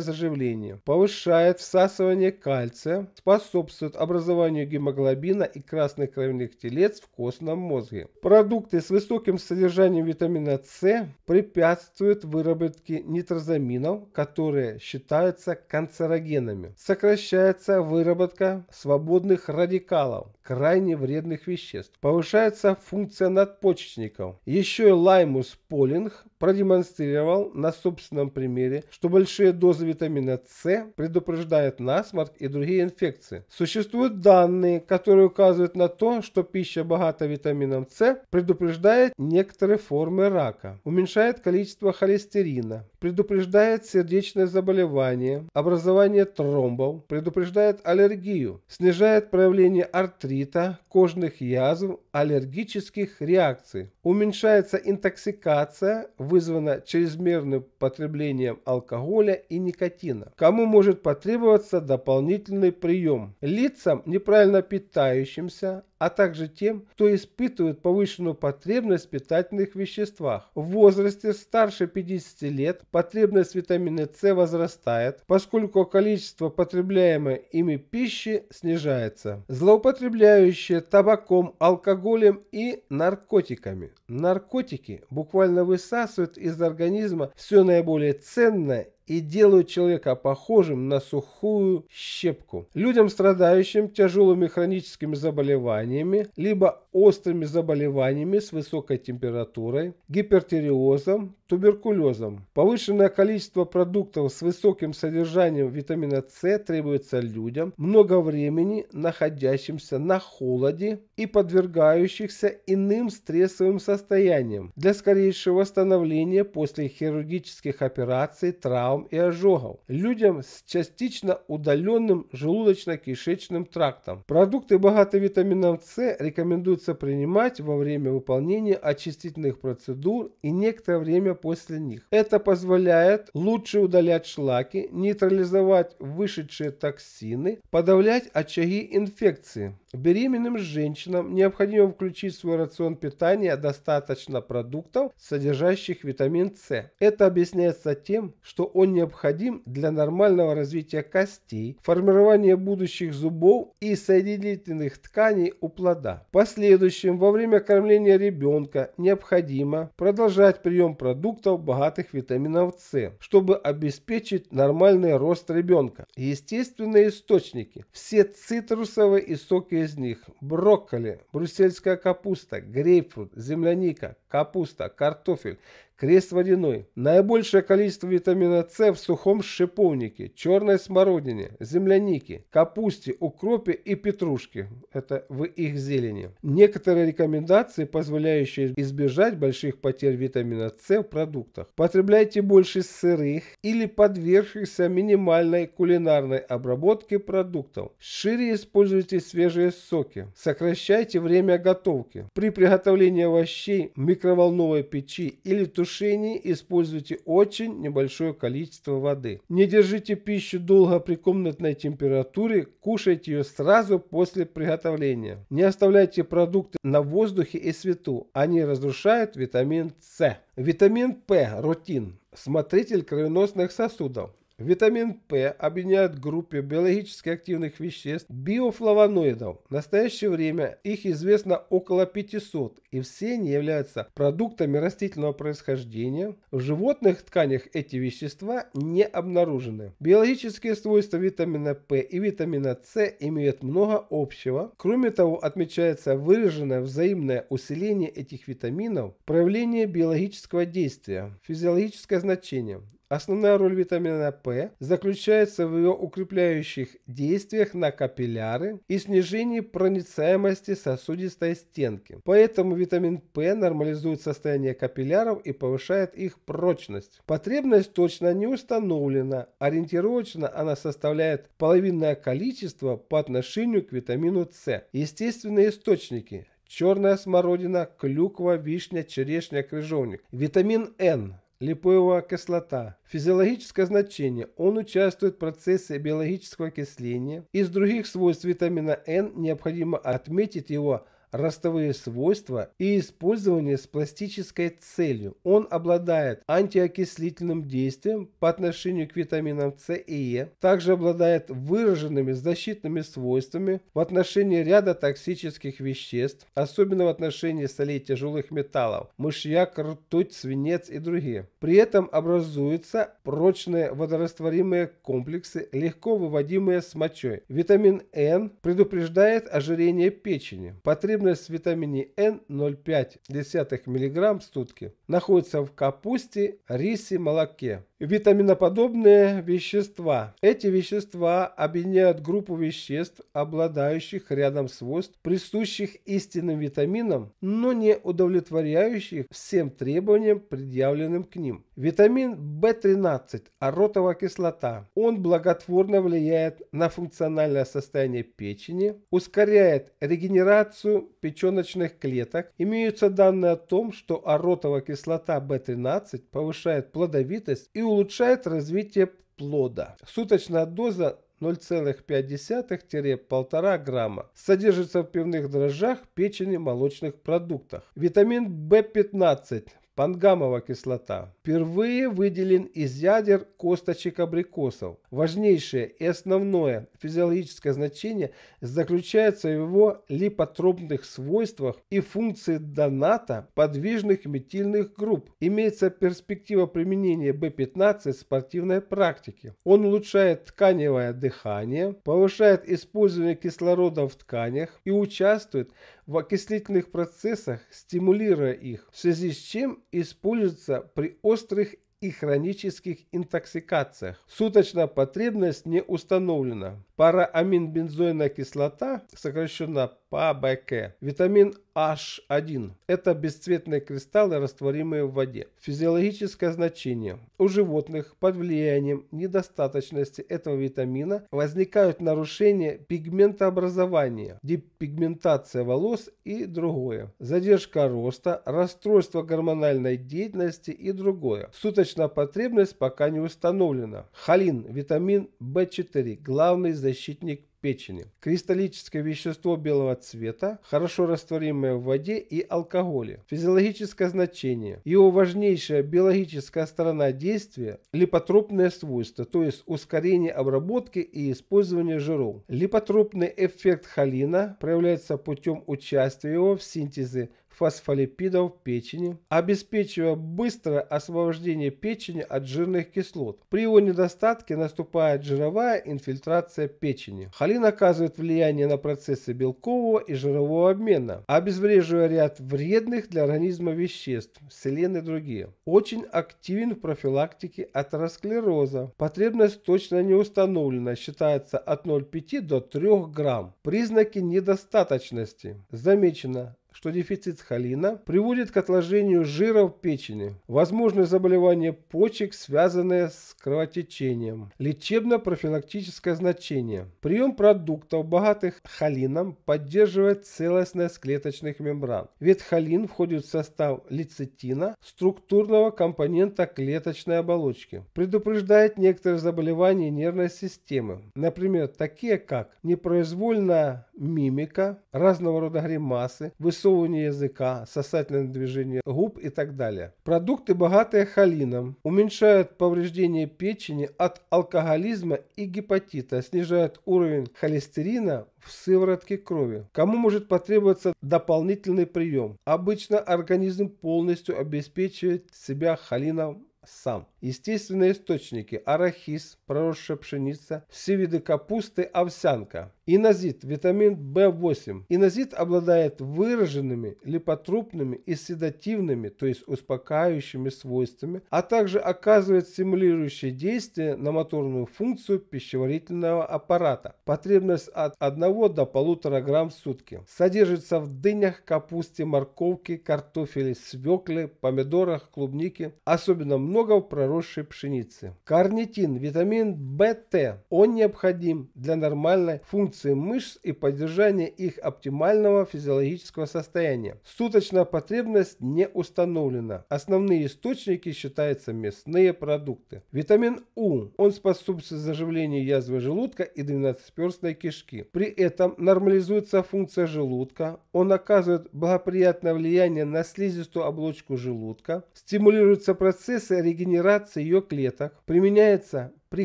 заживление, повышает всасывание кальция, способствует образованию гемоглобина и красных кровяных телец в костном мозге. Продукты с высоким содержанием содержание витамина С препятствует выработке нитрозаминов, которые считаются канцерогенами. Сокращается выработка свободных радикалов, крайне вредных веществ. Повышается функция надпочечников. Еще и лаймус полинг продемонстрировал на собственном примере, что большие дозы витамина С предупреждают насморк и другие инфекции. Существуют данные, которые указывают на то, что пища богата витамином С предупреждает некоторые формы рака, уменьшает количество холестерина, предупреждает сердечное заболевание, образование тромбов, предупреждает аллергию, снижает проявление артрита, кожных язв, аллергических реакций, уменьшается интоксикация, вы вызвано чрезмерным потреблением алкоголя и никотина. Кому может потребоваться дополнительный прием? Лицам, неправильно питающимся, а также тем, кто испытывает повышенную потребность в питательных веществах. В возрасте старше 50 лет потребность витамина С возрастает, поскольку количество потребляемой ими пищи снижается. Злоупотребляющие табаком, алкоголем и наркотиками. Наркотики буквально высасывают выбрасывают из организма все наиболее ценное и делают человека похожим на сухую щепку. Людям, страдающим тяжелыми хроническими заболеваниями, либо острыми заболеваниями с высокой температурой, гипертиреозом, туберкулезом. Повышенное количество продуктов с высоким содержанием витамина С требуется людям, много времени находящимся на холоде и подвергающихся иным стрессовым состояниям для скорейшего восстановления после хирургических операций, травм, травм и ожогов. Людям с частично удаленным желудочно-кишечным трактом. Продукты, богатые витамином С, рекомендуется принимать во время выполнения очистительных процедур и некоторое время после них. Это позволяет лучше удалять шлаки, нейтрализовать вышедшие токсины, подавлять очаги инфекции. Беременным женщинам необходимо включить в свой рацион питания достаточно продуктов, содержащих витамин С. Это объясняется тем, что очень он необходим для нормального развития костей, формирования будущих зубов и соединительных тканей у плода. В последующем, во время кормления ребенка необходимо продолжать прием продуктов, богатых витаминов С, чтобы обеспечить нормальный рост ребенка. Естественные источники. Все цитрусовые и соки из них. Брокколи, брюссельская капуста, грейпфрут, земляника, капуста, картофель, Крест водяной. Наибольшее количество витамина С в сухом шиповнике, черной смородине, землянике, капусте, укропе и петрушке. Это в их зелени. Некоторые рекомендации, позволяющие избежать больших потерь витамина С в продуктах. Потребляйте больше сырых или подвергшихся минимальной кулинарной обработке продуктов. Шире используйте свежие соки. Сокращайте время готовки. При приготовлении овощей, микроволновой печи или туши тушении используйте очень небольшое количество воды. Не держите пищу долго при комнатной температуре, кушайте ее сразу после приготовления. Не оставляйте продукты на воздухе и свету, они разрушают витамин С. Витамин П, ротин, смотритель кровеносных сосудов. Витамин П объединяют в группе биологически активных веществ биофлавоноидов. В настоящее время их известно около 500, и все они являются продуктами растительного происхождения. В животных тканях эти вещества не обнаружены. Биологические свойства витамина П и витамина С имеют много общего. Кроме того, отмечается выраженное взаимное усиление этих витаминов, проявление биологического действия, физиологическое значение. Основная роль витамина П заключается в ее укрепляющих действиях на капилляры и снижении проницаемости сосудистой стенки. Поэтому витамин П нормализует состояние капилляров и повышает их прочность. Потребность точно не установлена, ориентировочно она составляет половинное количество по отношению к витамину С. Естественные источники – черная смородина, клюква, вишня, черешня, крыжовник. Витамин Н липоевая кислота. Физиологическое значение. Он участвует в процессе биологического окисления. Из других свойств витамина N необходимо отметить его ростовые свойства и использование с пластической целью. Он обладает антиокислительным действием по отношению к витаминам С и Е, также обладает выраженными защитными свойствами в отношении ряда токсических веществ, особенно в отношении солей тяжелых металлов, мышьяк, ртуть, свинец и другие. При этом образуются прочные водорастворимые комплексы, легко выводимые с мочой. Витамин N предупреждает ожирение печени. Потребность Потрібність вітаміні Н 0,5 мг в сутки находятся в капусте, рисе, молоке. Витаминоподобные вещества. Эти вещества объединяют группу веществ, обладающих рядом свойств, присущих истинным витаминам, но не удовлетворяющих всем требованиям, предъявленным к ним. Витамин В13, аротовая кислота. Он благотворно влияет на функциональное состояние печени, ускоряет регенерацию печеночных клеток. Имеются данные о том, что аротовая кислота кислота B13 повышает плодовитость и улучшает развитие плода. Суточная доза 0,5-1,5 грамма. Содержится в пивных дрожжах, печени, молочных продуктах. Витамин В15, пангамова кислота впервые выделен из ядер косточек абрикосов. Важнейшее и основное физиологическое значение заключается в его липотропных свойствах и функции доната подвижных метильных групп. Имеется перспектива применения B15 в спортивной практике. Он улучшает тканевое дыхание, повышает использование кислорода в тканях и участвует в окислительных процессах, стимулируя их, в связи с чем используется при остром острых и хронических интоксикациях. Суточная потребность не установлена. Парааминбензойная кислота, сокращенно ПАБК, витамин H1. Это бесцветные кристаллы, растворимые в воде. Физиологическое значение. У животных под влиянием недостаточности этого витамина возникают нарушения пигментообразования, депигментация волос и другое. Задержка роста, расстройство гормональной деятельности и другое. Суточная потребность пока не установлена. Холин, витамин В4, главный защитник печени. Кристаллическое вещество белого цвета, хорошо растворимое в воде и алкоголе. Физиологическое значение. Его важнейшая биологическая сторона действия – липотропное свойство, то есть ускорение обработки и использования жиров. Липотропный эффект холина проявляется путем участия его в синтезе фосфолипидов печени, обеспечивая быстрое освобождение печени от жирных кислот. При его недостатке наступает жировая инфильтрация печени. Холин оказывает влияние на процессы белкового и жирового обмена, обезвреживая ряд вредных для организма веществ, селен и другие. Очень активен в профилактике атеросклероза. Потребность точно не установлена, считается от 0,5 до 3 грамм. Признаки недостаточности. Замечено что дефицит холина приводит к отложению жира в печени, возможны заболевания почек, связанные с кровотечением, лечебно-профилактическое значение. Прием продуктов, богатых холином, поддерживает целостность клеточных мембран, ведь холин входит в состав лецитина, структурного компонента клеточной оболочки, предупреждает некоторые заболевания нервной системы, например, такие как непроизвольная мимика, разного рода гримасы, высокая высовывание языка, сосательное движение губ и так далее. Продукты, богатые холином, уменьшают повреждение печени от алкоголизма и гепатита, снижают уровень холестерина в сыворотке крови. Кому может потребоваться дополнительный прием? Обычно организм полностью обеспечивает себя холином сам. Естественные источники – арахис, проросшая пшеница, все виды капусты, овсянка. Инозит – витамин В8. Инозит обладает выраженными липотропными и седативными, то есть успокаивающими свойствами, а также оказывает стимулирующее действие на моторную функцию пищеварительного аппарата. Потребность от 1 до 1,5 грамм в сутки. Содержится в дынях, капусте, морковке, картофеле, свекле, помидорах, клубнике. Особенно много в природе проросшей пшеницы. Карнитин, витамин БТ, он необходим для нормальной функции мышц и поддержания их оптимального физиологического состояния. Суточная потребность не установлена. Основные источники считаются мясные продукты. Витамин У, он способствует заживлению язвы желудка и двенадцатиперстной кишки. При этом нормализуется функция желудка, он оказывает благоприятное влияние на слизистую оболочку желудка, стимулируются процессы регенерации деградации ее клеток, применяется при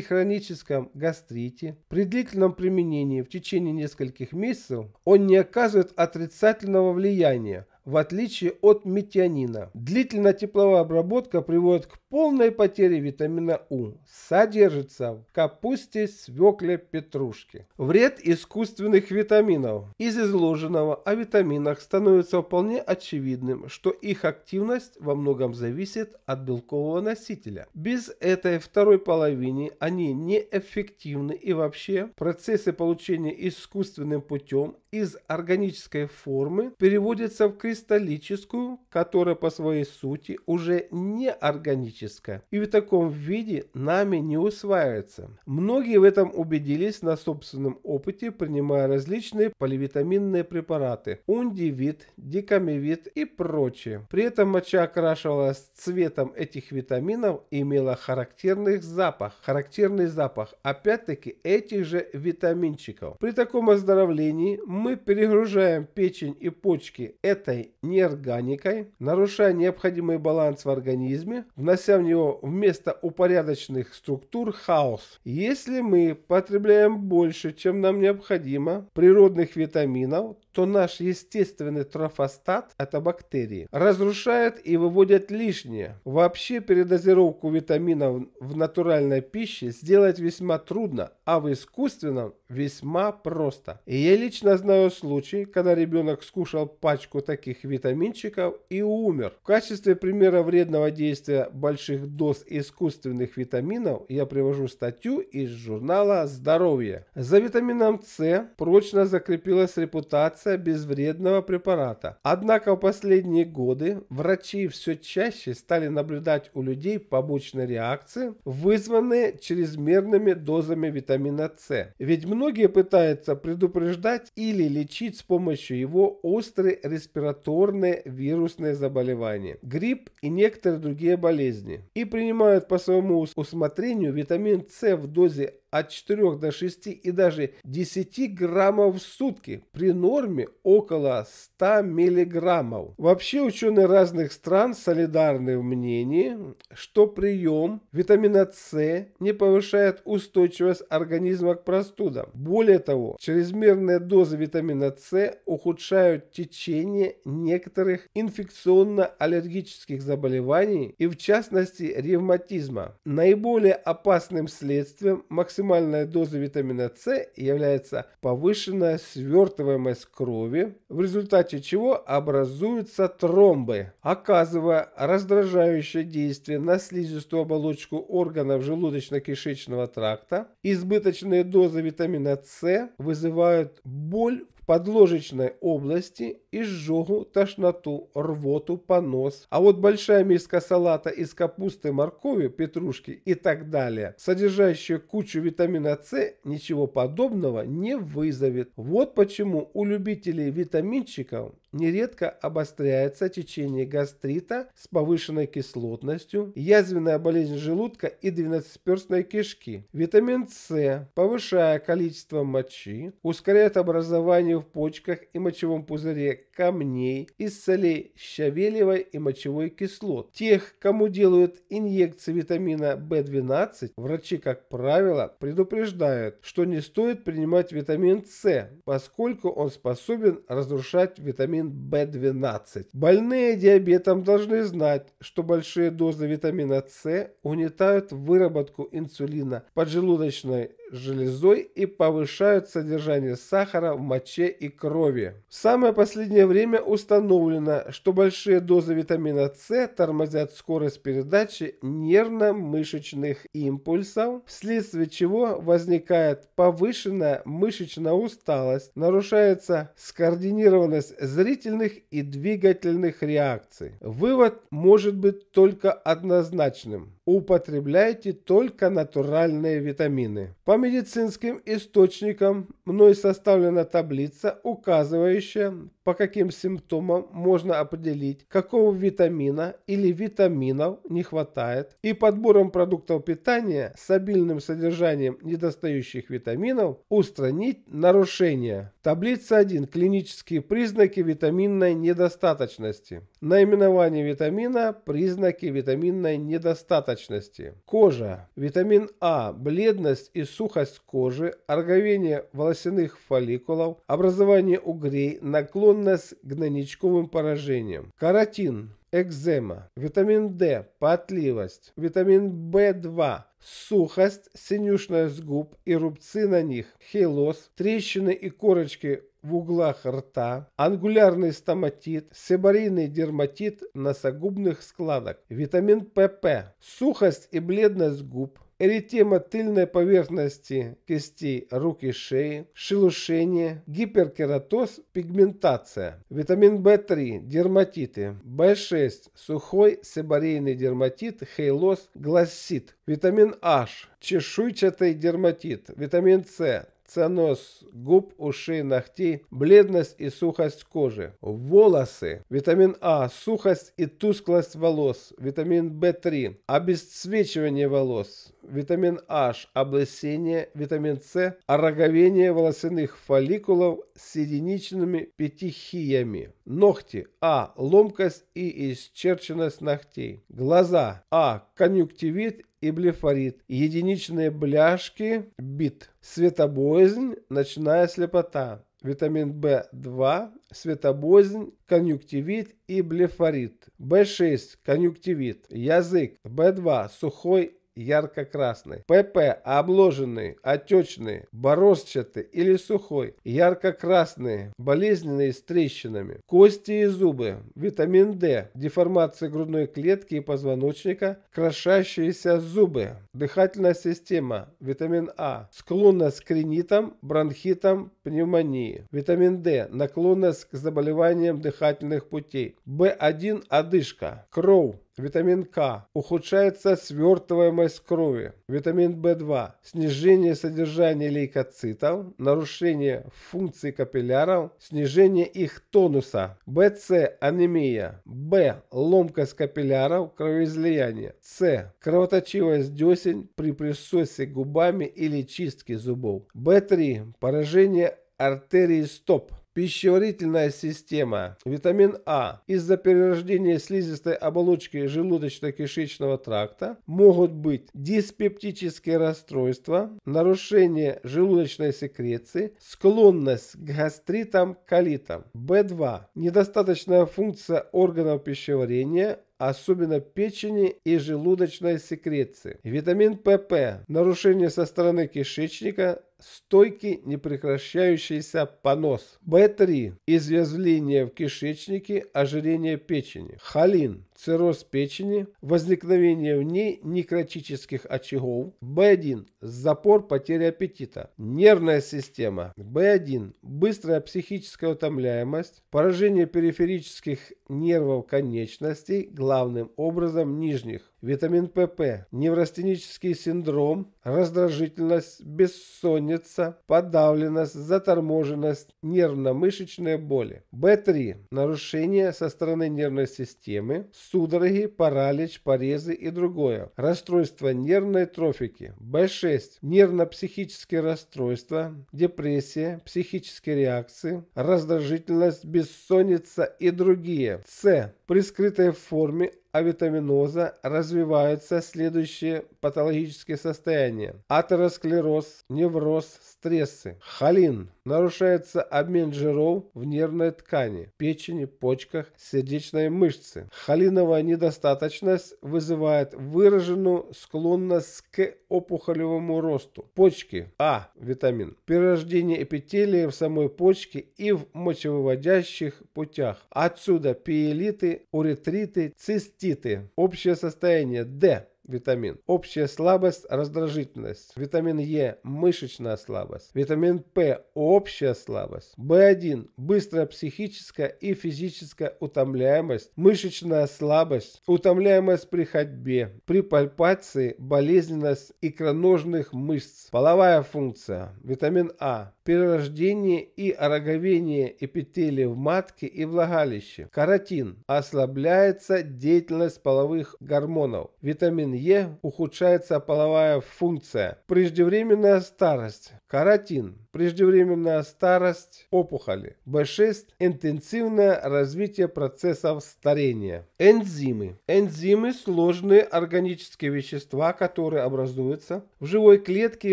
хроническом гастрите. При длительном применении в течение нескольких месяцев он не оказывает отрицательного влияния, в отличие от метионина. Длительная тепловая обработка приводит к полной потере витамина У. Содержится в капусте, свекле, петрушке. Вред искусственных витаминов. Из изложенного о витаминах становится вполне очевидным, что их активность во многом зависит от белкового носителя. Без этой второй половины они неэффективны и вообще процессы получения искусственным путем из органической формы переводятся в кристалл кристаллическую, которая по своей сути уже не органическая и в таком виде нами не усваивается. Многие в этом убедились на собственном опыте, принимая различные поливитаминные препараты – ундивит, дикамивит и прочее. При этом моча окрашивалась цветом этих витаминов и имела характерный запах, характерный запах, опять-таки этих же витаминчиков. При таком оздоровлении мы перегружаем печень и почки этой неорганикой, нарушая необходимый баланс в организме, внося в него вместо упорядоченных структур хаос. Если мы потребляем больше, чем нам необходимо, природных витаминов, что наш естественный трофостат – это бактерии, разрушает и выводит лишнее. Вообще передозировку витаминов в натуральной пище сделать весьма трудно, а в искусственном весьма просто. И я лично знаю случай, когда ребенок скушал пачку таких витаминчиков и умер. В качестве примера вредного действия больших доз искусственных витаминов я привожу статью из журнала «Здоровье». За витамином С прочно закрепилась репутация рекомендация безвредного препарата. Однако в последние годы врачи все чаще стали наблюдать у людей побочные реакции, вызванные чрезмерными дозами витамина С. Ведь многие пытаются предупреждать или лечить с помощью его острые респираторные вирусные заболевания, грипп и некоторые другие болезни. И принимают по своему усмотрению витамин С в дозе от 4 до 6 и даже 10 граммов в сутки, при норме около 100 миллиграммов. Вообще ученые разных стран солидарны в мнении, что прием витамина С не повышает устойчивость организма к простудам. Более того, чрезмерные дозы витамина С ухудшают течение некоторых инфекционно-аллергических заболеваний и в частности ревматизма. Наиболее опасным следствием максимального максимальная доза витамина С является повышенная свертываемость крови, в результате чего образуются тромбы, оказывая раздражающее действие на слизистую оболочку органов желудочно-кишечного тракта. Избыточные дозы витамина С вызывают боль в подложечной области, изжогу, тошноту, рвоту, понос. А вот большая миска салата из капусты, моркови, петрушки и так далее, содержащая кучу витамина С, ничего подобного не вызовет. Вот почему у любителей витаминчиков Нередко обостряется течение гастрита с повышенной кислотностью, язвенная болезнь желудка и двенадцатиперстной кишки. Витамин С, повышая количество мочи, ускоряет образование в почках и мочевом пузыре камней из солей щавелевой и мочевой кислот. Тех, кому делают инъекции витамина B12, врачи, как правило, предупреждают, что не стоит принимать витамин С, поскольку он способен разрушать витамин B12. Больные диабетом должны знать, что большие дозы витамина С унитают выработку инсулина поджелудочной железой и повышают содержание сахара в моче и крови. В самое последнее время установлено, что большие дозы витамина С тормозят скорость передачи нервно-мышечных импульсов, вследствие чего возникает повышенная мышечная усталость, нарушается скоординированность зрительных и двигательных реакций. Вывод может быть только однозначным употребляйте только натуральные витамины. По медицинским источникам мной составлена таблица, указывающая, по каким симптомам можно определить, какого витамина или витаминов не хватает, и подбором продуктов питания с обильным содержанием недостающих витаминов устранить нарушения. Таблица 1. Клинические признаки витаминной недостаточности. Наименование витамина – признаки витаминной недостаточности. Кожа. Витамин А – бледность и сухость кожи, орговение волосяных фолликулов, образование угрей, наклон синонimно с гнойничковым поражением. Каротин экзема, витамин D, потливость, витамин В2, сухость, синюшность губ и рубцы на них, хейлоз, трещины и корочки в углах рта, ангулярный стоматит, себарийный дерматит носогубных складок, витамин ПП, сухость и бледность губ, эритема тыльной поверхности кистей рук и шеи, шелушение, гиперкератоз, пигментация, витамин В3, дерматиты, В6, сухой себорейный дерматит, хейлоз, гласит, витамин H, чешуйчатый дерматит, витамин С, ценос губ, уши ногтей, бледность и сухость кожи. Волосы. Витамин А. Сухость и тусклость волос. Витамин В3. Обесцвечивание волос. Витамин H. Облысение. Витамин С. Ороговение волосяных фолликулов с единичными петихиями. Ногти. А. Ломкость и исчерченность ногтей. Глаза. А. Конъюнктивит и блефорит, единичные бляшки, бит, светобоязнь, ночная слепота, витамин В2, светобознь, конъюнктивит и блефорит. В6 – конъюнктивит, язык, В2 – сухой ярко-красный. ПП обложенный, отечный, борозчатый или сухой, ярко-красный, болезненный с трещинами. Кости и зубы, витамин D, деформация грудной клетки и позвоночника, крошащиеся зубы, дыхательная система, витамин А, склонность к ринитам, бронхитам, пневмонии. Витамин D, наклонность к заболеваниям дыхательных путей. B1 одышка, кровь, Витамин К. Ухудшается свертываемость крови. Витамин В2. Снижение содержания лейкоцитов, нарушение функции капилляров, снижение их тонуса. БС – анемия. Б – ломкость капилляров, кровоизлияние. С – кровоточивость десен при присосе губами или чистке зубов. Б3 – поражение артерии стоп, Пищеварительная система. Витамин А из-за перерождения слизистой оболочки желудочно-кишечного тракта могут быть диспептические расстройства, нарушение желудочной секреции, склонность к гастритам, колитам. В2. Недостаточная функция органов пищеварения, особенно печени и желудочной секреции. Витамин ПП – нарушение со стороны кишечника, стойкий непрекращающийся понос. В3 – изъязвление в кишечнике, ожирение печени. Холин цирроз печени, возникновение в ней некротических очагов. Б1. Запор, потеря аппетита. Нервная система. Б1. Быстрая психическая утомляемость, поражение периферических нервов конечностей, главным образом нижних витамин ПП, неврастенический синдром, раздражительность, бессонница, подавленность, заторможенность, нервно-мышечные боли. Б3. Нарушение со стороны нервной системы, судороги, паралич, порезы и другое. Расстройство нервной трофики. Б6. Нервно-психические расстройства, депрессия, психические реакции, раздражительность, бессонница и другие. С. При скрытой форме авитаминоза развиваются следующие патологические состояния. Атеросклероз, невроз, стрессы, холин – Нарушается обмен жиров в нервной ткани, печени, почках, сердечной мышце. Холиновая недостаточность вызывает выраженную склонность к опухолевому росту. Почки А. Витамин. Перерождение эпителия в самой почке и в мочевыводящих путях. Отсюда пиелиты, уретриты, циститы. Общее состояние Д витамин. Общая слабость, раздражительность. Витамин Е – мышечная слабость. Витамин П – общая слабость. В1 – быстрая психическая и физическая утомляемость, мышечная слабость, утомляемость при ходьбе, при пальпации, болезненность икроножных мышц, половая функция, витамин А, перерождение и ороговение эпителия в матке и влагалище, каротин, ослабляется деятельность половых гормонов, витамин семье ухудшается половая функция, преждевременная старость, каротин, преждевременная старость опухоли. Б6. Интенсивное развитие процессов старения. Энзимы. Энзимы – сложные органические вещества, которые образуются в живой клетке,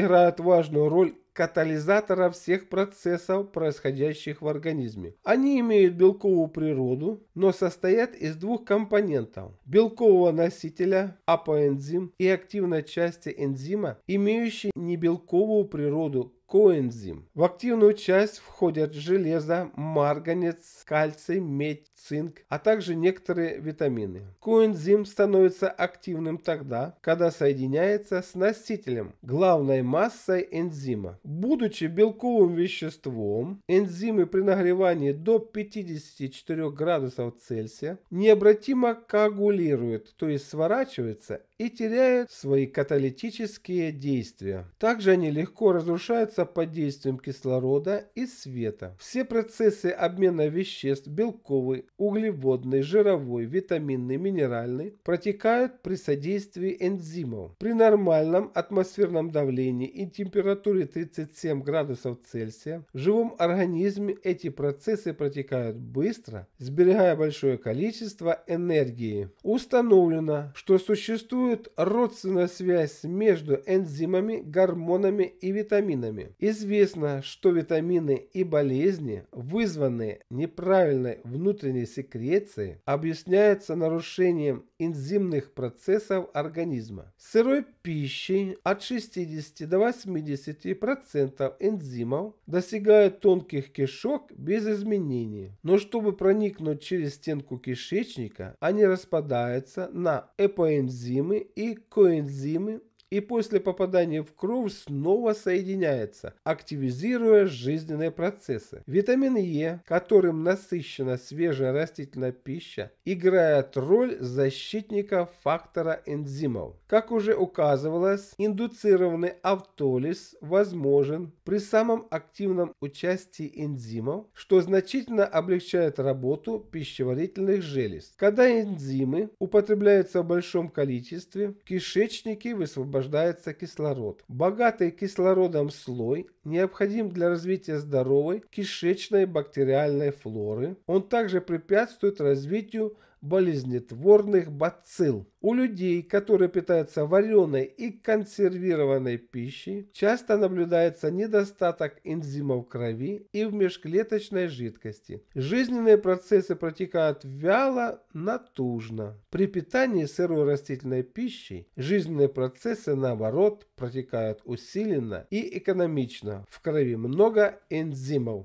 играют важную роль катализатора всех процессов, происходящих в организме. Они имеют белковую природу, но состоят из двух компонентов – белкового носителя, апоэнзим, и активной части энзима, имеющей небелковую природу, коэнзим. В активную часть входят железо, марганец, кальций, медь, цинк, а также некоторые витамины. Коэнзим становится активным тогда, когда соединяется с носителем, главной массой энзима. Будучи белковым веществом, энзимы при нагревании до 54 градусов Цельсия необратимо коагулируют, то есть сворачиваются и теряют свои каталитические действия. Также они легко разрушаются под действием кислорода и света. Все процессы обмена веществ белковой, углеводной, жировой, витаминной, минеральной протекают при содействии энзимов. При нормальном атмосферном давлении и температуре 37 градусов Цельсия в живом организме эти процессы протекают быстро, сберегая большое количество энергии. Установлено, что существует родственная связь между энзимами, гормонами и витаминами. Известно, что витамины и болезни, вызванные неправильной внутренней секреции объясняется нарушением энзимных процессов организма. сырой пищей от 60 до 80% энзимов достигает тонких кишок без изменений, но чтобы проникнуть через стенку кишечника, они распадаются на эпоэнзимы и коэнзимы и после попадания в кровь снова соединяется, активизируя жизненные процессы. Витамин Е, которым насыщена свежая растительная пища, играет роль защитника фактора энзимов. Как уже указывалось, индуцированный автолиз возможен при самом активном участии энзимов, что значительно облегчает работу пищеварительных желез. Когда энзимы употребляются в большом количестве, в кишечнике высвобождаются освобождается кислород. Богатый кислородом слой необходим для развития здоровой кишечной бактериальной флоры. Он также препятствует развитию болезнетворных бацилл. У людей, которые питаются вареной и консервированной пищей, часто наблюдается недостаток энзимов крови и в межклеточной жидкости. Жизненные процессы протекают вяло, натужно. При питании сырой растительной пищей жизненные процессы, наоборот, протекают усиленно и экономично. В крови много энзимов,